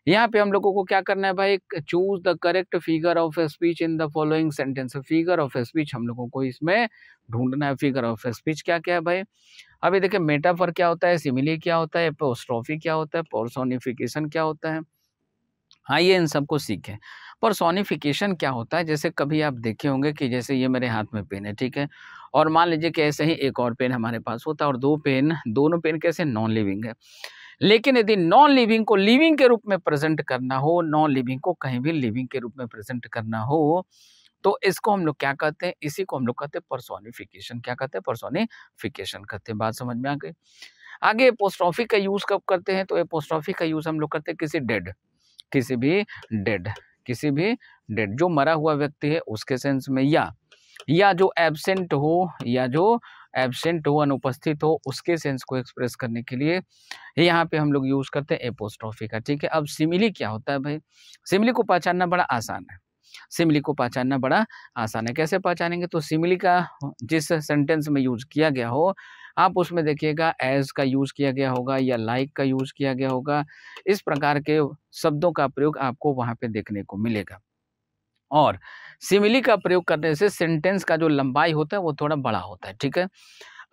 यहाँ पे हम लोगों को क्या करना है भाई choose the correct figure of speech in the following sentence figure of speech हम लोगों को इसमें ढूंढना है फिगर ऑफ स्पीच क्या क्या है भाई अभी देखिए मेटाफर क्या होता है सिमिली क्या होता है पोस्ट्रॉफी क्या होता है पोर्सोनिफिकेशन क्या होता है आइए हाँ, इन सबको सीखें पर सोनिफिकेशन क्या होता है जैसे कभी आप देखे होंगे कि जैसे ये मेरे हाथ में पेन है ठीक है और मान लीजिए कि ऐसे ही एक और पेन हमारे पास होता है और दो पेन दोनों पेन कैसे नॉन लिविंग है लेकिन यदि नॉन लिविंग को लिविंग के रूप में प्रेजेंट करना हो नॉन लिविंग को कहीं भी लिविंग के रूप में प्रेजेंट करना हो तो इसको हम लोग क्या कहते हैं इसी को हम लोग कहते हैं परसोनिफिकेशन क्या कहते हैं परसोनिफिकेशन कहते हैं बात समझ में आ गई आगे पोस्टॉफी का यूज़ कब करते हैं तो ये पोस्टॉफी का यूज़ हम लोग करते हैं किसी डेड किसी भी डेड किसी भी डेड जो मरा हुआ व्यक्ति है उसके सेंस में या या जो एबसेंट हो या जो एबसेंट हो अनुपस्थित हो उसके सेंस को एक्सप्रेस करने के लिए यहाँ पे हम लोग यूज़ करते हैं एपोस्ट्रॉफी का ठीक है अब सिमिली क्या होता है भाई सिमिली को पहचानना बड़ा आसान है सिमिली को पहचानना बड़ा आसान है कैसे पहचानेंगे तो सिमिली का जिस सेंटेंस में यूज़ किया गया हो आप उसमें देखिएगा एज का यूज़ किया गया होगा या लाइक like का यूज़ किया गया होगा इस प्रकार के शब्दों का प्रयोग आपको वहाँ पे देखने को मिलेगा और सिमिली का प्रयोग करने से सेंटेंस का जो लंबाई होता है वो थोड़ा बड़ा होता है ठीक है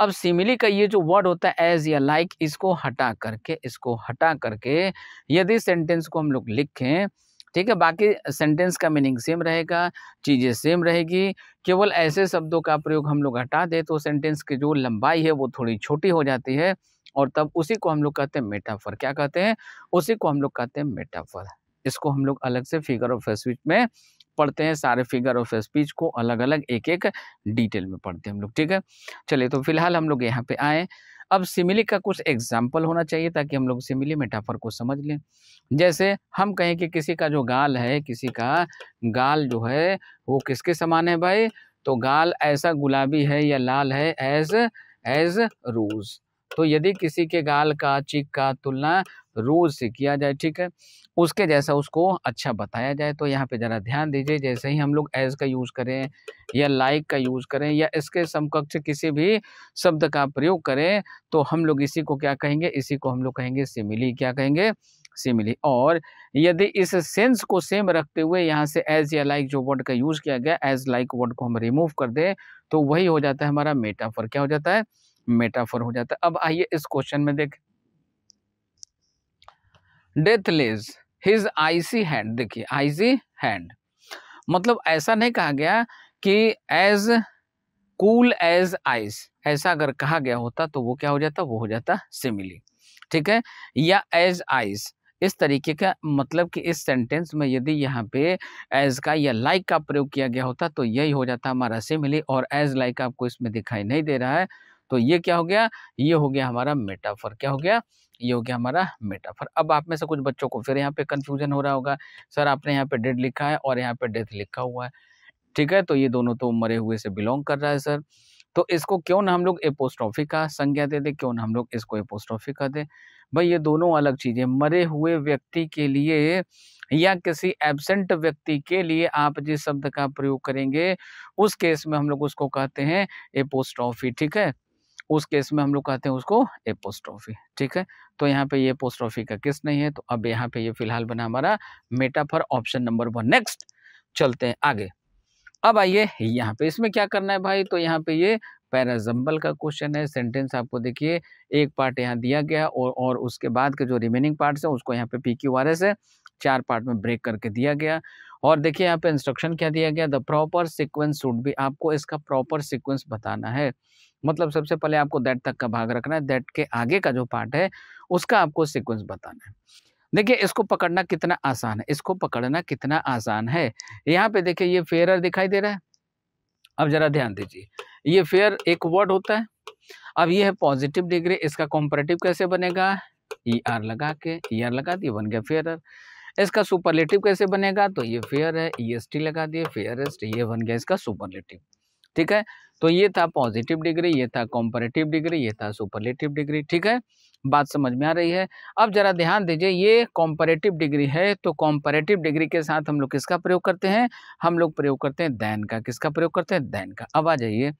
अब सिमिली का ये जो वर्ड होता है एज या लाइक इसको हटा करके इसको हटा करके यदि सेंटेंस को हम लोग लिखें ठीक है बाकी सेंटेंस का मीनिंग सेम रहेगा चीज़ें सेम रहेगी केवल ऐसे शब्दों का प्रयोग हम लोग हटा दें तो सेंटेंस की जो लंबाई है वो थोड़ी छोटी हो जाती है और तब उसी को हम लोग कहते हैं मेटाफर क्या कहते हैं उसी को हम लोग कहते हैं मेटाफर इसको हम लोग अलग से फिगर ऑफ स्पीच में पढ़ते हैं सारे फिगर ऑफ स्पीच को अलग अलग एक एक डिटेल में पढ़ते हैं हम लोग ठीक है चलिए तो फिलहाल हम लोग यहाँ पे आए अब सिमिली का कुछ एग्जाम्पल होना चाहिए ताकि हम लोग सिमिली मेटाफर को समझ लें जैसे हम कहें कि किसी का जो गाल है किसी का गाल जो है वो किसके समान है भाई तो गाल ऐसा गुलाबी है या लाल है एज एज रोज तो यदि किसी के गाल का चीख का तुलना रोज से किया जाए ठीक है उसके जैसा उसको अच्छा बताया जाए तो यहाँ पे ज़रा ध्यान दीजिए जैसे ही हम लोग एज का यूज़ करें या लाइक का यूज़ करें या इसके समकक्ष किसी भी शब्द का प्रयोग करें तो हम लोग इसी को क्या कहेंगे इसी को हम लोग कहेंगे सिमिली क्या कहेंगे सिमिली और यदि इस सेंस को सेम रखते हुए यहाँ से एज या लाइक जो वर्ड का यूज़ किया गया एज लाइक वर्ड को हम रिमूव कर दें तो वही हो जाता है हमारा मेटाफर क्या हो जाता है मेटाफोर हो जाता है अब आइए इस क्वेश्चन में देख death lays his icy hand देखिए आईसी हैंड मतलब ऐसा नहीं कहा गया कि एज कूल एज आइस ऐसा अगर कहा गया होता तो वो क्या हो जाता वो हो जाता सिमिली ठीक है या एज आइस इस तरीके का मतलब कि इस सेंटेंस में यदि यहाँ पे एज का या लाइक का प्रयोग किया गया होता तो यही हो जाता हमारा सिमिली और एज लाइक आपको इसमें दिखाई नहीं दे रहा है तो ये क्या हो गया ये हो गया हमारा मेटाफर क्या हो गया ये हो गया हमारा मेटाफर अब आप में से कुछ बच्चों को फिर यहाँ पे कन्फ्यूजन हो रहा होगा सर आपने यहाँ पे डेड लिखा है और यहाँ पे डेथ लिखा हुआ है ठीक है तो ये दोनों तो मरे हुए से बिलोंग कर रहा है सर तो इसको क्यों ना हम लोग एपोस्ट्रॉफी का संज्ञा दे दें क्यों ना हम लोग इसको एपोस्ट्रॉफी का दें भाई ये दोनों अलग चीज़ें मरे हुए व्यक्ति के लिए या किसी एबसेंट व्यक्ति के लिए आप जिस शब्द का प्रयोग करेंगे उस केस में हम लोग उसको कहते हैं एपोस्ट्रॉफी ठीक है उस केस में हम लोग कहते हैं उसको एपोस्ट्रॉफी ठीक है तो यहाँ पे ये एपोस्ट्रॉफी का किस नहीं है तो अब यहाँ पे ये फिलहाल बना हमारा metaphor option number one next चलते हैं आगे अब आइए यहाँ पे इसमें क्या करना है भाई तो यहाँ पे ये पैराजम्बल का क्वेश्चन है सेंटेंस आपको देखिए एक पार्ट यहाँ दिया गया और और उसके बाद के जो रिमेनिंग पार्ट्स हैं उसको यहाँ पे पी क्यू आर एस है चार पार्ट में ब्रेक करके दिया गया और देखिए यहाँ पे इंस्ट्रक्शन क्या दिया गया द प्रॉपर सिक्वेंस शुड भी आपको इसका प्रॉपर सिक्वेंस बताना है मतलब सबसे पहले आपको दैट तक का भाग रखना है दैट के आगे का जो पार्ट है उसका आपको सीक्वेंस बताना है देखिए इसको पकड़ना कितना आसान है इसको पकड़ना कितना आसान है यहाँ पे देखिए ये फेयर दिखाई दे रहा है अब ज़रा ध्यान दीजिए ये फेयर एक वर्ड होता है अब ये है पॉजिटिव डिग्री इसका कॉम्परेटिव कैसे बनेगा ई e आर लगा के ई e आर लगा दिए बन गया फेयर इसका सुपरलेटिव कैसे बनेगा तो ये फेयर है ई एस टी लगा दिए फेयर एस टी ये बन गया इसका सुपरलेटिव ठीक है तो ये था पॉजिटिव डिग्री ये था कॉम्परेटिव डिग्री ये था सुपरलेटिव डिग्री ठीक है बात समझ में आ रही है अब जरा ध्यान दीजिए ये कॉम्परेटिव डिग्री है तो कॉम्परेटिव डिग्री के साथ हम लोग किसका प्रयोग करते हैं हम लोग प्रयोग करते हैं दैन का किसका प्रयोग करते हैं दैन का अब आ जाइए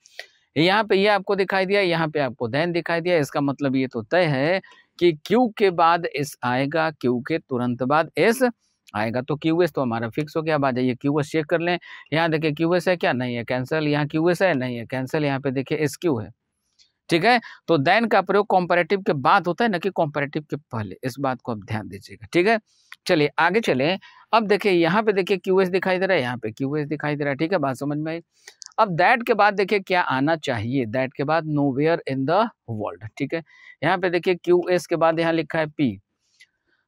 यहाँ पे ये यह आपको दिखाई दिया यहाँ पे आपको दैन दिखाई दिया इसका मतलब ये तो तय है कि क्यू के बाद एस आएगा क्यू के तुरंत बाद एस आएगा तो क्यू तो हमारा फिक्स हो गया अब आ जाइए क्यू चेक कर लें यहाँ देखिए क्यू है क्या नहीं है कैंसिल यहाँ क्यू है नहीं है कैंसिल यहाँ पे देखिए एस है ठीक है तो देन का प्रयोग कॉम्पेरेटिव के बाद होता है ना कि कॉम्पेरेटिव के पहले इस बात को आप ध्यान दीजिएगा ठीक है चलिए आगे चले अब देखिए यहाँ पे देखिए क्यू दिखाई दे रहा है यहाँ पे क्यू दिखाई दे रहा है ठीक है बात समझ में आई अब दैट के बाद देखिए क्या आना चाहिए दैट के बाद nowhere in the world ठीक है यहाँ पे देखिए क्यू के बाद यहाँ लिखा है पी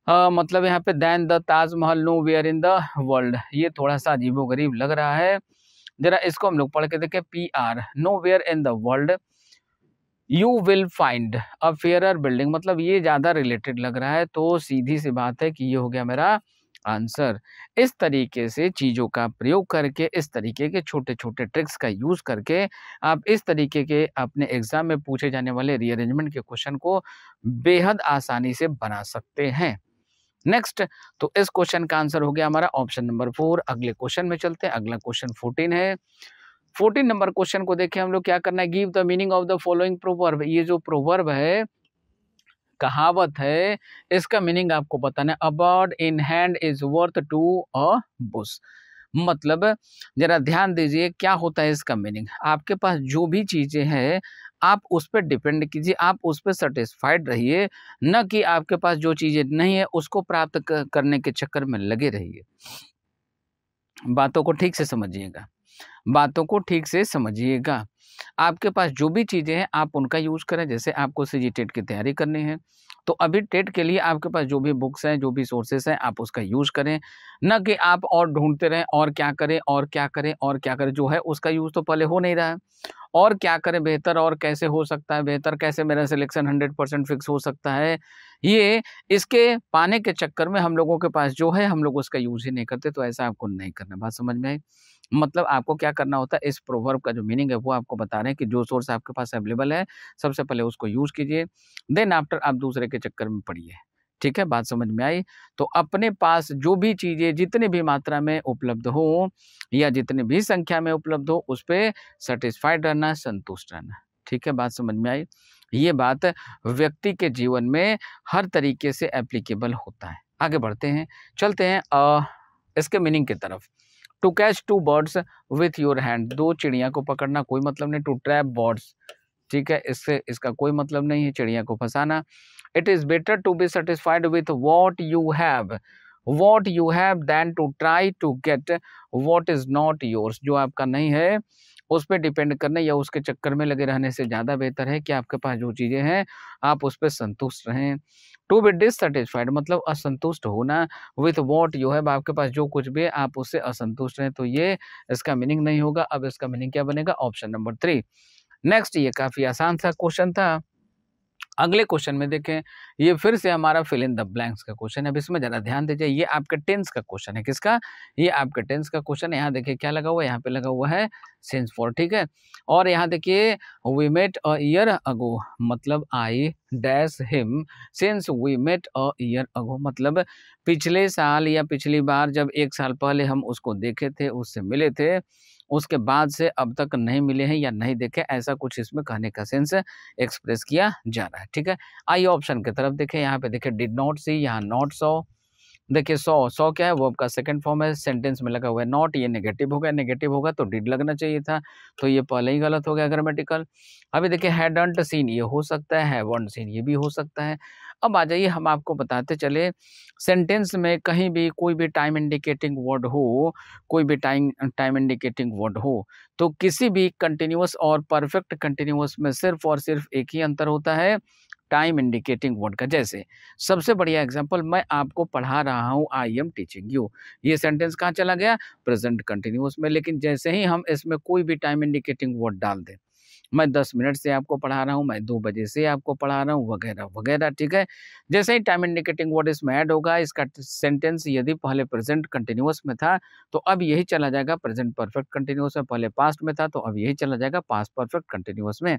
आ, हाँ, मतलब यहाँ पे than the Taj Mahal nowhere in the world ये थोड़ा सा अजीबो गरीब लग रहा है जरा इसको हम लोग पढ़ के देखें P R nowhere in the world you will find a fair building मतलब ये ज़्यादा रिलेटेड लग रहा है तो सीधी सी बात है कि ये हो गया मेरा आंसर इस तरीके से चीज़ों का प्रयोग करके इस तरीके के छोटे छोटे ट्रिक्स का यूज़ करके आप इस तरीके के अपने एग्ज़ाम में पूछे जाने वाले रीअरेंजमेंट के क्वेश्चन को बेहद आसानी से बना सकते हैं नेक्स्ट तो इस क्वेश्चन का आंसर हो गया हमारा ऑप्शन नंबर फोर अगले क्वेश्चन में चलते हैं अगला क्वेश्चन फोर्टीन है फोर्टीन नंबर क्वेश्चन को देखें हम लोग क्या करना है give the meaning of the following proverb ये जो प्रोवर्ब है कहावत है इसका मीनिंग आपको बताना है about in hand is worth two a bush मतलब जरा ध्यान दीजिए क्या होता है इसका मीनिंग आपके पास जो भी चीज़ें हैं आप उस पर डिपेंड कीजिए आप उस पर सेटिस्फाइड रहिए न कि आपके पास जो चीज़ें नहीं है उसको प्राप्त करने के चक्कर में लगे रहिए बातों को ठीक से समझिएगा बातों को ठीक से समझिएगा आपके पास जो भी चीज़ें हैं आप उनका यूज़ करें जैसे आपको सी टेट की तैयारी करनी है तो अभी टेट के लिए आपके पास जो भी बुक्स हैं जो भी सोर्सेस हैं आप उसका यूज़ करें न कि आप और ढूंढते रहें और क्या करें और क्या करें और क्या करें जो है उसका यूज़ तो पहले हो नहीं रहा है और क्या करें बेहतर और कैसे हो सकता है बेहतर कैसे मेरा सिलेक्शन हंड्रेड परसेंट फिक्स हो सकता है ये इसके पाने के चक्कर में हम लोगों के पास जो है हम लोग उसका यूज़ ही नहीं करते तो ऐसा आपको नहीं करना बात समझ में आई मतलब आपको क्या करना होता है इस प्रोवर्ब का जो मीनिंग है वो आपको बता रहे हैं कि जो सोर्स आपके पास अवेलेबल है सबसे पहले उसको यूज़ कीजिए देन आफ्टर आप दूसरे के चक्कर में पड़िए ठीक है बात समझ में आई तो अपने पास जो भी चीज़ें जितनी भी मात्रा में उपलब्ध हो या जितनी भी संख्या में उपलब्ध हो उस पर सेटिस्फाइड रहना संतुष्ट रहना ठीक है बात समझ में आई ये बात व्यक्ति के जीवन में हर तरीके से एप्लीकेबल होता है आगे बढ़ते हैं चलते हैं आ, इसके मीनिंग की तरफ to catch two birds with your hand दो चिड़िया को पकड़ना कोई मतलब नहीं टू ट्रैप बर्ड्स ठीक है इससे इसका कोई मतलब नहीं है चिड़िया को फंसाना it is better to be satisfied with what you have what you have than to try to get what is not yours जो आपका नहीं है उस पर डिपेंड करने या उसके चक्कर में लगे रहने से ज़्यादा बेहतर है कि आपके पास जो चीज़ें हैं आप उस पर संतुष्ट रहें टू बी डिससेटिस्फाइड मतलब असंतुष्ट होना विथ वॉट यू है आपके पास जो कुछ भी है आप उससे असंतुष्ट रहें तो ये इसका मीनिंग नहीं होगा अब इसका मीनिंग क्या बनेगा ऑप्शन नंबर थ्री नेक्स्ट ये काफ़ी आसान सा क्वेश्चन था अगले क्वेश्चन में देखें ये फिर से हमारा फिल इन द ब्लैंक्स का क्वेश्चन है अब इसमें ज़रा ध्यान दीजिए ये आपका टेंस का क्वेश्चन है किसका ये आपका टेंस का क्वेश्चन है यहाँ देखिए क्या लगा हुआ है यहाँ पे लगा हुआ है सेंस फॉर ठीक है और यहाँ देखिए we met a year ago मतलब I dash him since we met a year ago मतलब पिछले साल या पिछली बार जब एक साल पहले हम उसको देखे थे उससे मिले थे उसके बाद से अब तक नहीं मिले हैं या नहीं देखे ऐसा कुछ इसमें कहने का सेंस एक्सप्रेस किया जा रहा है ठीक है आई ऑप्शन की तरफ देखें यहाँ पे देखें डिड नॉट सी यहाँ नॉट सो देखिए सौ सौ क्या है वो आपका सेकंड फॉर्म है सेंटेंस में लगा हुआ है नॉट ये नेगेटिव होगा नेगेटिव होगा तो डिड लगना चाहिए था तो ये पहले ही गलत हो गया ग्रामेटिकल अभी देखिए डंट सीन ये हो सकता है हैवंट सीन ये भी हो सकता है अब आ जाइए हम आपको बताते चले सेंटेंस में कहीं भी कोई भी टाइम इंडिकेटिंग वर्ड हो कोई भी टाइम टाइम इंडिकेटिंग वर्ड हो तो किसी भी कंटिन्यूस और परफेक्ट कंटिन्यूस में सिर्फ और सिर्फ एक ही अंतर होता है टाइम इंडिकेटिंग वर्ड का जैसे सबसे बढ़िया एग्जाम्पल मैं आपको पढ़ा रहा हूँ आई एम टीचिंग यू ये सेंटेंस कहाँ चला गया प्रेजेंट कंटिन्यूस में लेकिन जैसे ही हम इसमें कोई भी टाइम इंडिकेटिंग वर्ड डाल दें मैं दस मिनट से आपको पढ़ा रहा हूँ मैं दो बजे से आपको पढ़ा रहा हूँ वगैरह वगैरह ठीक है जैसे ही टाइम इंडिकेटिंग वर्ड इसमें ऐड होगा इसका सेंटेंस यदि पहले प्रेजेंट कंटिन्यूस में था तो अब यही चला जाएगा प्रेजेंट परफेक्ट कंटिन्यूस में पहले पास्ट में था तो अब यही चला जाएगा पास्ट परफेक्ट कंटिन्यूस में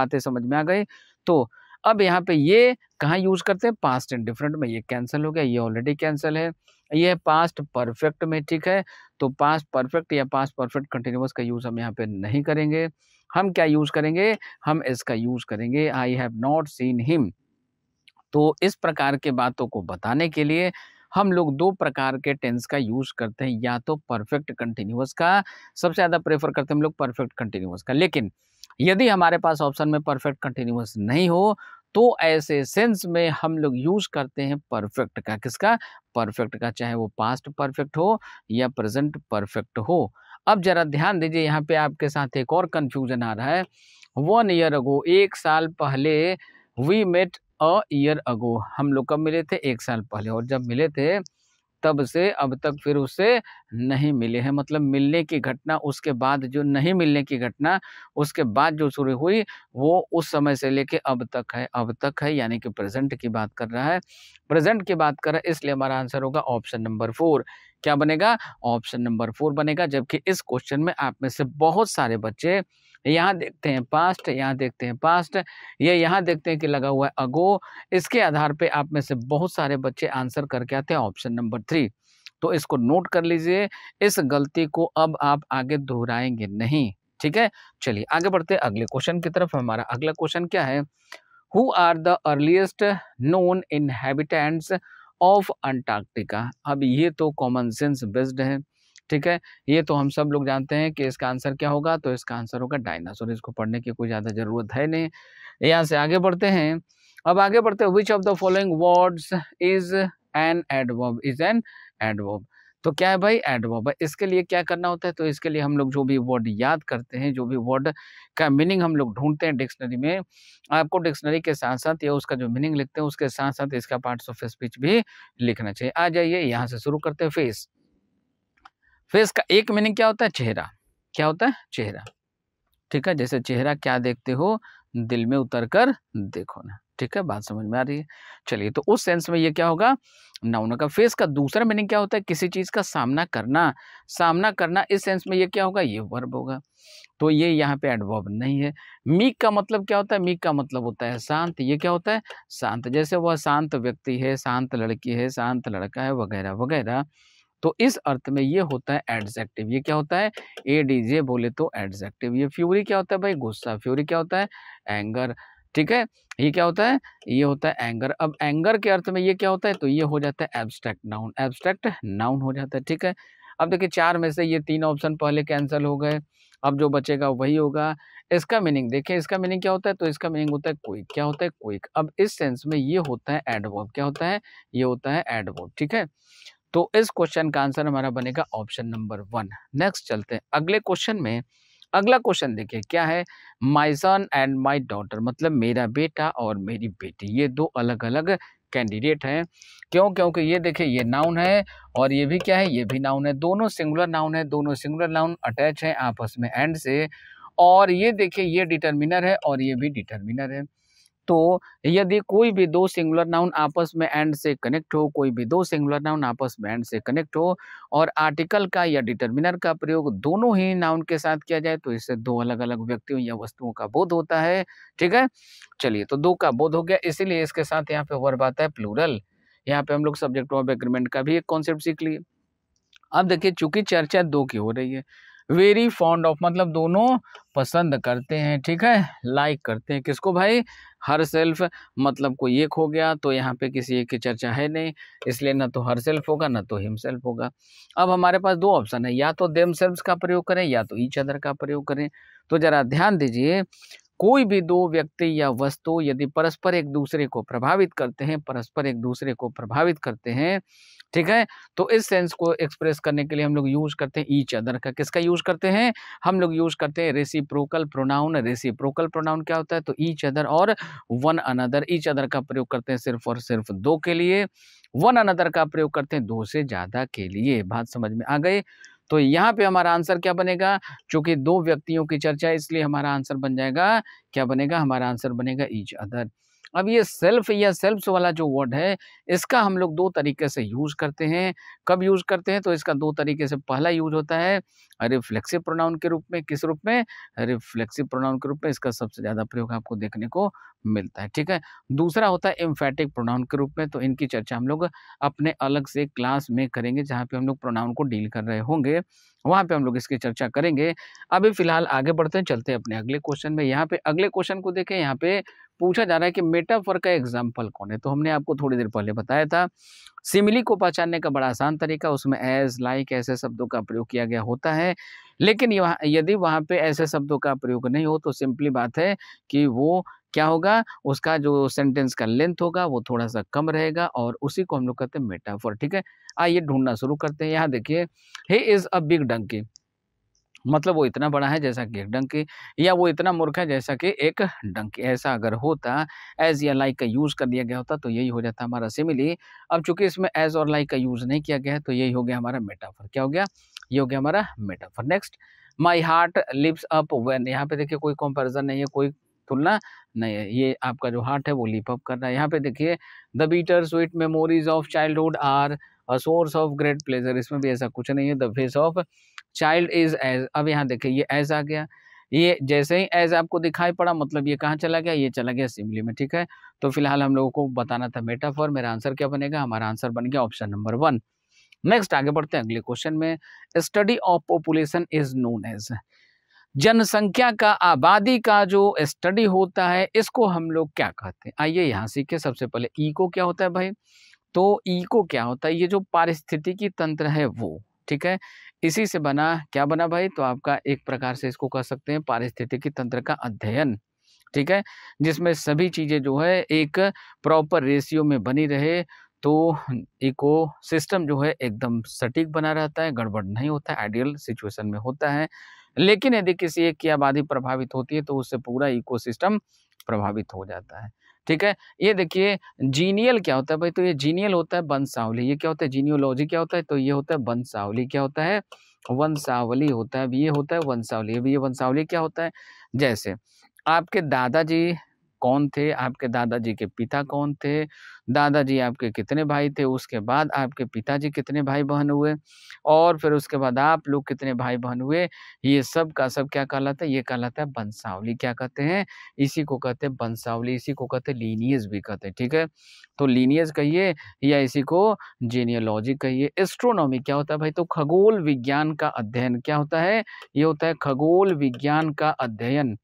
बातें समझ में आ गई तो अब यहाँ पे ये कहाँ यूज़ करते हैं पास्ट एंड डिफरेंट में ये कैंसिल हो गया ये ऑलरेडी कैंसिल है ये पास्ट परफेक्ट में ठीक है तो पास्ट परफेक्ट या पास्ट परफेक्ट कंटिन्यूस का यूज़ हम यहाँ पे नहीं करेंगे हम क्या यूज़ करेंगे हम इसका यूज़ करेंगे I have not seen him तो इस प्रकार के बातों को बताने के लिए हम लोग दो प्रकार के टेंस का यूज़ करते हैं या तो परफेक्ट कंटिन्यूस का सबसे ज़्यादा प्रेफर करते हैं हम लोग परफेक्ट कंटिन्यूस का लेकिन यदि हमारे पास ऑप्शन में परफेक्ट कंटिन्यूस नहीं हो तो ऐसे सेंस में हम लोग यूज़ करते हैं परफेक्ट का किसका परफेक्ट का चाहे वो पास्ट परफेक्ट हो या प्रेजेंट परफेक्ट हो अब जरा ध्यान दीजिए यहाँ पे आपके साथ एक और कन्फ्यूजन आ रहा है वन ईयर अगो एक साल पहले we met a year ago हम लोग कब मिले थे एक साल पहले और जब मिले थे तब से अब तक फिर उससे नहीं मिले हैं मतलब मिलने की घटना उसके बाद जो नहीं मिलने की घटना उसके बाद जो शुरू हुई वो उस समय से लेके अब तक है अब तक है यानी कि प्रेजेंट की बात कर रहा है प्रेजेंट की बात कर रहा है इसलिए हमारा आंसर होगा ऑप्शन नंबर फोर क्या बनेगा ऑप्शन नंबर फोर बनेगा जबकि इस क्वेश्चन में आप में से बहुत सारे बच्चे यहाँ देखते हैं पास्ट यहाँ देखते हैं पास्ट ये यहाँ देखते हैं कि लगा हुआ है अगो इसके आधार पे आप में से बहुत सारे बच्चे आंसर करके आते हैं ऑप्शन नंबर थ्री तो इसको नोट कर लीजिए इस गलती को अब आप आगे दोहराएंगे नहीं ठीक है चलिए आगे बढ़ते हैं अगले क्वेश्चन की तरफ हमारा अगला क्वेश्चन क्या है who are the earliest known inhabitants of Antarctica अब ये तो कॉमन सेंस बेस्ड है ठीक है ये तो हम सब लोग जानते हैं कि इसका आंसर क्या होगा तो इसका आंसर होगा डायनासोर इसको पढ़ने की कोई ज़्यादा ज़रूरत है नहीं यहाँ से आगे बढ़ते हैं अब आगे बढ़ते हैं which of the following words is an adverb is an adverb तो क्या है भाई एडवर्ब है इसके लिए क्या करना होता है तो इसके लिए हम लोग जो भी वर्ड याद करते हैं जो भी वर्ड का मीनिंग हम लोग ढूंढते हैं डिक्शनरी में आपको डिक्शनरी के साथ साथ या उसका जो मीनिंग लिखते हैं उसके साथ साथ इसका पार्ट्स ऑफ स्पीच भी लिखना चाहिए आ जाइए यहाँ से शुरू करते हैं फेस फेस का एक मीनिंग क्या होता है चेहरा क्या होता है चेहरा ठीक है जैसे चेहरा क्या देखते हो दिल में उतर कर देखो ना ठीक है बात समझ में आ रही है चलिए तो उस सेंस में ये क्या होगा नाउन का फेस का दूसरा मीनिंग क्या होता है किसी चीज़ का सामना करना सामना करना इस सेंस में ये क्या होगा ये वर्ब होगा तो ये यहाँ पे एडवर्ब नहीं है मीक का मतलब क्या होता है मीक का मतलब होता है शांत ये क्या होता है शांत जैसे वह शांत व्यक्ति है शांत लड़की है शांत लड़का है वगैरह वगैरह तो इस अर्थ में ये होता है एडजेक्टिव ये क्या होता है ए डी जे बोले तो एडजेक्टिव ये फ्यूरी क्या होता है भाई गुस्सा फ्यूरी क्या होता है एंगर ठीक है ये क्या होता है ये होता है एंगर अब एंगर के अर्थ में ये क्या होता है तो ये हो जाता है एब्स्ट्रैक्ट नाउन एब्स्ट्रैक्ट नाउन हो जाता है ठीक है अब देखिए चार में से ये तीन ऑप्शन पहले कैंसिल हो गए अब जो बचेगा वही होगा इसका मीनिंग देखें इसका मीनिंग क्या होता है तो इसका मीनिंग होता है क्विक क्या होता है क्विक अब इस सेंस में ये होता है एडवर्ब क्या होता है ये होता है एडवर्ब ठीक है तो इस क्वेश्चन का आंसर हमारा बनेगा ऑप्शन नंबर वन नेक्स्ट चलते हैं अगले क्वेश्चन में अगला क्वेश्चन देखिए क्या है माई सन एंड माई डॉटर मतलब मेरा बेटा और मेरी बेटी ये दो अलग अलग कैंडिडेट हैं क्यों क्योंकि ये देखिए ये नाउन है और ये भी क्या है ये भी नाउन है दोनों सिंगुलर नाउन है दोनों सिंगुलर नाउन अटैच हैं आपस में एंड से और ये देखिए ये डिटर्मिनर है और ये भी डिटर्मिनर है तो यदि कोई भी दो सिंगुलर नाउन आपस में एंड से कनेक्ट हो कोई भी दो सिंगुलर नाउन आपस में एंड से कनेक्ट हो और आर्टिकल का या डिटर्मिनर का प्रयोग दोनों ही नाउन के साथ किया जाए तो इससे दो अलग अलग व्यक्तियों या वस्तुओं का बोध होता है ठीक है चलिए तो दो का बोध हो गया इसीलिए इसके साथ यहाँ पे वर्ब आता है प्लूरल यहाँ पे हम लोग सब्जेक्ट ऑफ एग्रीमेंट का भी एक कॉन्सेप्ट सीख लिए अब देखिए चूंकि चर्चा दो की हो रही है वेरी फॉन्ड ऑफ मतलब दोनों पसंद करते हैं ठीक है लाइक करते हैं किसको भाई हर सेल्फ मतलब कोई एक हो गया तो यहाँ पे किसी एक की चर्चा है नहीं इसलिए ना तो हर सेल्फ होगा ना तो हिम सेल्फ होगा अब हमारे पास दो ऑप्शन है या तो देम सेल्फ का प्रयोग करें या तो ईच अदर का प्रयोग करें तो ज़रा ध्यान दीजिए कोई भी दो व्यक्ति या वस्तु यदि परस्पर एक दूसरे को प्रभावित करते हैं परस्पर एक दूसरे को प्रभावित करते हैं ठीक है तो इस सेंस को एक्सप्रेस करने के लिए हम लोग यूज करते हैं ईच अदर का किसका यूज करते हैं हम लोग यूज करते हैं रेसिप्रोकल प्रोनाउन रेसिप्रोकल प्रोनाउन क्या होता है तो ईच अदर और वन अनदर ईच अदर का प्रयोग करते हैं सिर्फ और सिर्फ दो के लिए वन अनदर का प्रयोग करते हैं दो से ज़्यादा के लिए बात समझ में आ गई तो यहाँ पे हमारा आंसर क्या बनेगा चूंकि दो व्यक्तियों की चर्चा इसलिए हमारा आंसर बन जाएगा क्या बनेगा हमारा आंसर बनेगा ईच अदर अब ये सेल्फ या सेल्फ्स वाला जो वर्ड है इसका हम लोग दो तरीके से यूज़ करते हैं कब यूज़ करते हैं तो इसका दो तरीके से पहला यूज होता है रिफ्लेक्सिव प्रोनाउन के रूप में किस रूप में रिफ्लेक्सिव प्रोनाउन के रूप में इसका सबसे ज़्यादा प्रयोग आपको देखने को मिलता है ठीक है दूसरा होता है इम्फेटिक प्रोनाउन के रूप में तो इनकी चर्चा हम लोग अपने अलग से क्लास में करेंगे जहाँ पे हम लोग प्रोनाउन को डील कर रहे होंगे वहाँ पे हम लोग इसकी चर्चा करेंगे अभी फिलहाल आगे बढ़ते हैं चलते हैं अपने अगले क्वेश्चन में यहाँ पे अगले क्वेश्चन को देखें यहाँ पे पूछा जा रहा है कि मेटाफर का एग्जाम्पल कौन है तो हमने आपको थोड़ी देर पहले बताया था सिमिली को पहचानने का बड़ा आसान तरीका उसमें एज लाइक ऐसे शब्दों का प्रयोग किया गया होता है लेकिन यदि वहाँ पे ऐसे शब्दों का प्रयोग नहीं हो तो सिंपली बात है कि वो क्या होगा उसका जो सेंटेंस का लेंथ होगा वो थोड़ा सा कम रहेगा और उसी को हम लोग कहते हैं मेटाफर ठीक है आइए ढूंढना शुरू करते हैं यहाँ देखिए he is a big donkey मतलब वो इतना बड़ा है जैसा कि एक डंकी या वो इतना मूर्ख है जैसा कि एक डंकी ऐसा अगर होता एज या लाइक का यूज़ कर दिया गया होता तो यही हो जाता हमारा सिमिली अब चूंकि इसमें एज और लाइक का यूज़ नहीं किया गया है तो यही हो गया हमारा मेटाफर क्या हो गया ये हो गया हमारा metaphor next my heart leaps up when यहाँ पे देखिए कोई कंपेरिजन नहीं है कोई तुलना नहीं है ये आपका जो हार्ट है वो लिप अप कर रहा है यहाँ पे देखिए the bitter sweet memories of childhood are a source of great pleasure इसमें भी ऐसा कुछ नहीं है the face of child is as अब यहाँ देखिए ये एज आ गया ये जैसे ही एज आपको दिखाई पड़ा मतलब ये कहाँ चला गया ये चला गया सिमली में ठीक है तो फिलहाल हम लोगों को बताना था मेटाफॉर मेरा आंसर क्या बनेगा हमारा आंसर बन गया ऑप्शन नंबर वन नेक्स्ट आगे बढ़ते हैं अगले क्वेश्चन में study of population is known as जनसंख्या का आबादी का जो स्टडी होता है इसको हम लोग क्या कहते हैं आइए यहाँ सीखे सबसे पहले ईको e क्या होता है भाई तो ईको e क्या होता है ये जो पारिस्थितिकी तंत्र है वो ठीक है इसी से बना क्या बना भाई तो आपका एक प्रकार से इसको कह सकते हैं पारिस्थितिकी तंत्र का अध्ययन ठीक है जिसमें सभी चीज़ें जो है एक प्रॉपर रेशियो में बनी रहे तो इको सिस्टम जो है एकदम सटीक बना रहता है गड़बड़ नहीं होता आइडियल सिचुएशन में होता है लेकिन यदि किसी एक की आबादी प्रभावित होती है तो उससे पूरा इकोसिस्टम प्रभावित हो जाता है ठीक है ये देखिए जीनियल क्या होता है भाई तो ये जीनियल होता है वंशावली ये क्या होता है जीनियोलॉजी क्या होता है तो ये होता है वंशावली क्या होता है वंशावली होता है अब ये होता है वंशावली अब ये वंशावली क्या होता है जैसे आपके दादाजी कौन थे आपके दादाजी के पिता कौन थे दादाजी आपके कितने भाई थे उसके बाद आपके पिताजी कितने भाई बहन हुए और फिर उसके बाद आप लोग कितने भाई बहन हुए ये सब का सब क्या कहलाता है ये कहलाता है बंसावली क्या कहते हैं इसी को कहते हैं बंसावली इसी को कहते हैं लीनियज भी कहते हैं ठीक है तो लीनियज कहिए या इसी को जीनियोलॉजी कहिए एस्ट्रोनॉमी क्या होता है भाई तो खगोल विज्ञान का अध्ययन क्या होता है ये होता है खगोल विज्ञान का अध्ययन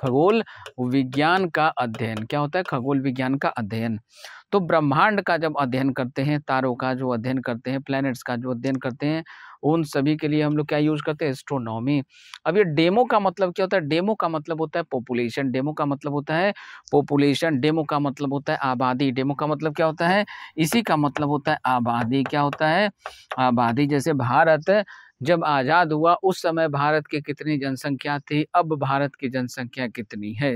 खगोल विज्ञान का अध्ययन क्या होता है खगोल विज्ञान का अध्ययन तो ब्रह्मांड का जब अध्ययन करते हैं तारों का जो अध्ययन करते हैं प्लैनेट्स का जो अध्ययन करते हैं उन सभी के लिए हम लोग क्या यूज़ करते हैं एस्ट्रोनॉमी अब ये डेमो का मतलब क्या होता है डेमो का मतलब होता है पॉपुलेशन डेमो का मतलब होता है पॉपुलेशन डेमो का मतलब होता है आबादी डेमो का मतलब क्या होता है इसी का मतलब होता है आबादी क्या होता है आबादी जैसे भारत जब आज़ाद हुआ उस समय भारत की कितनी जनसंख्या थी अब भारत की जनसंख्या कितनी है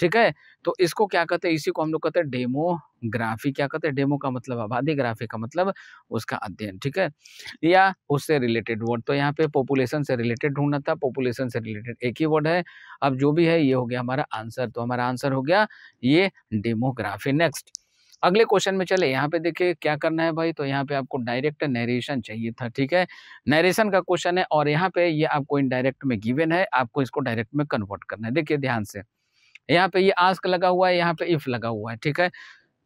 ठीक है तो इसको क्या कहते हैं इसी को हम लोग कहते हैं डेमोग्राफी क्या कहते हैं डेमो का मतलब आबादी ग्राफी का मतलब उसका अध्ययन ठीक है या उससे रिलेटेड वर्ड तो यहाँ पे पॉपुलेशन से रिलेटेड ढूंढना था पॉपुलेशन से रिलेटेड एक ही वर्ड है अब जो भी है ये हो गया हमारा आंसर तो हमारा आंसर हो गया ये डेमोग्राफी नेक्स्ट अगले क्वेश्चन में चले यहाँ पे देखिए क्या करना है भाई तो यहाँ पे आपको डायरेक्ट नरेशन चाहिए था ठीक है नरेशन का क्वेश्चन है और यहाँ पे ये आपको इनडायरेक्ट में गिवन है आपको इसको डायरेक्ट में कन्वर्ट करना है देखिए ध्यान से यहाँ पे ये आस्क लगा हुआ है यहाँ पे इफ लगा हुआ है ठीक है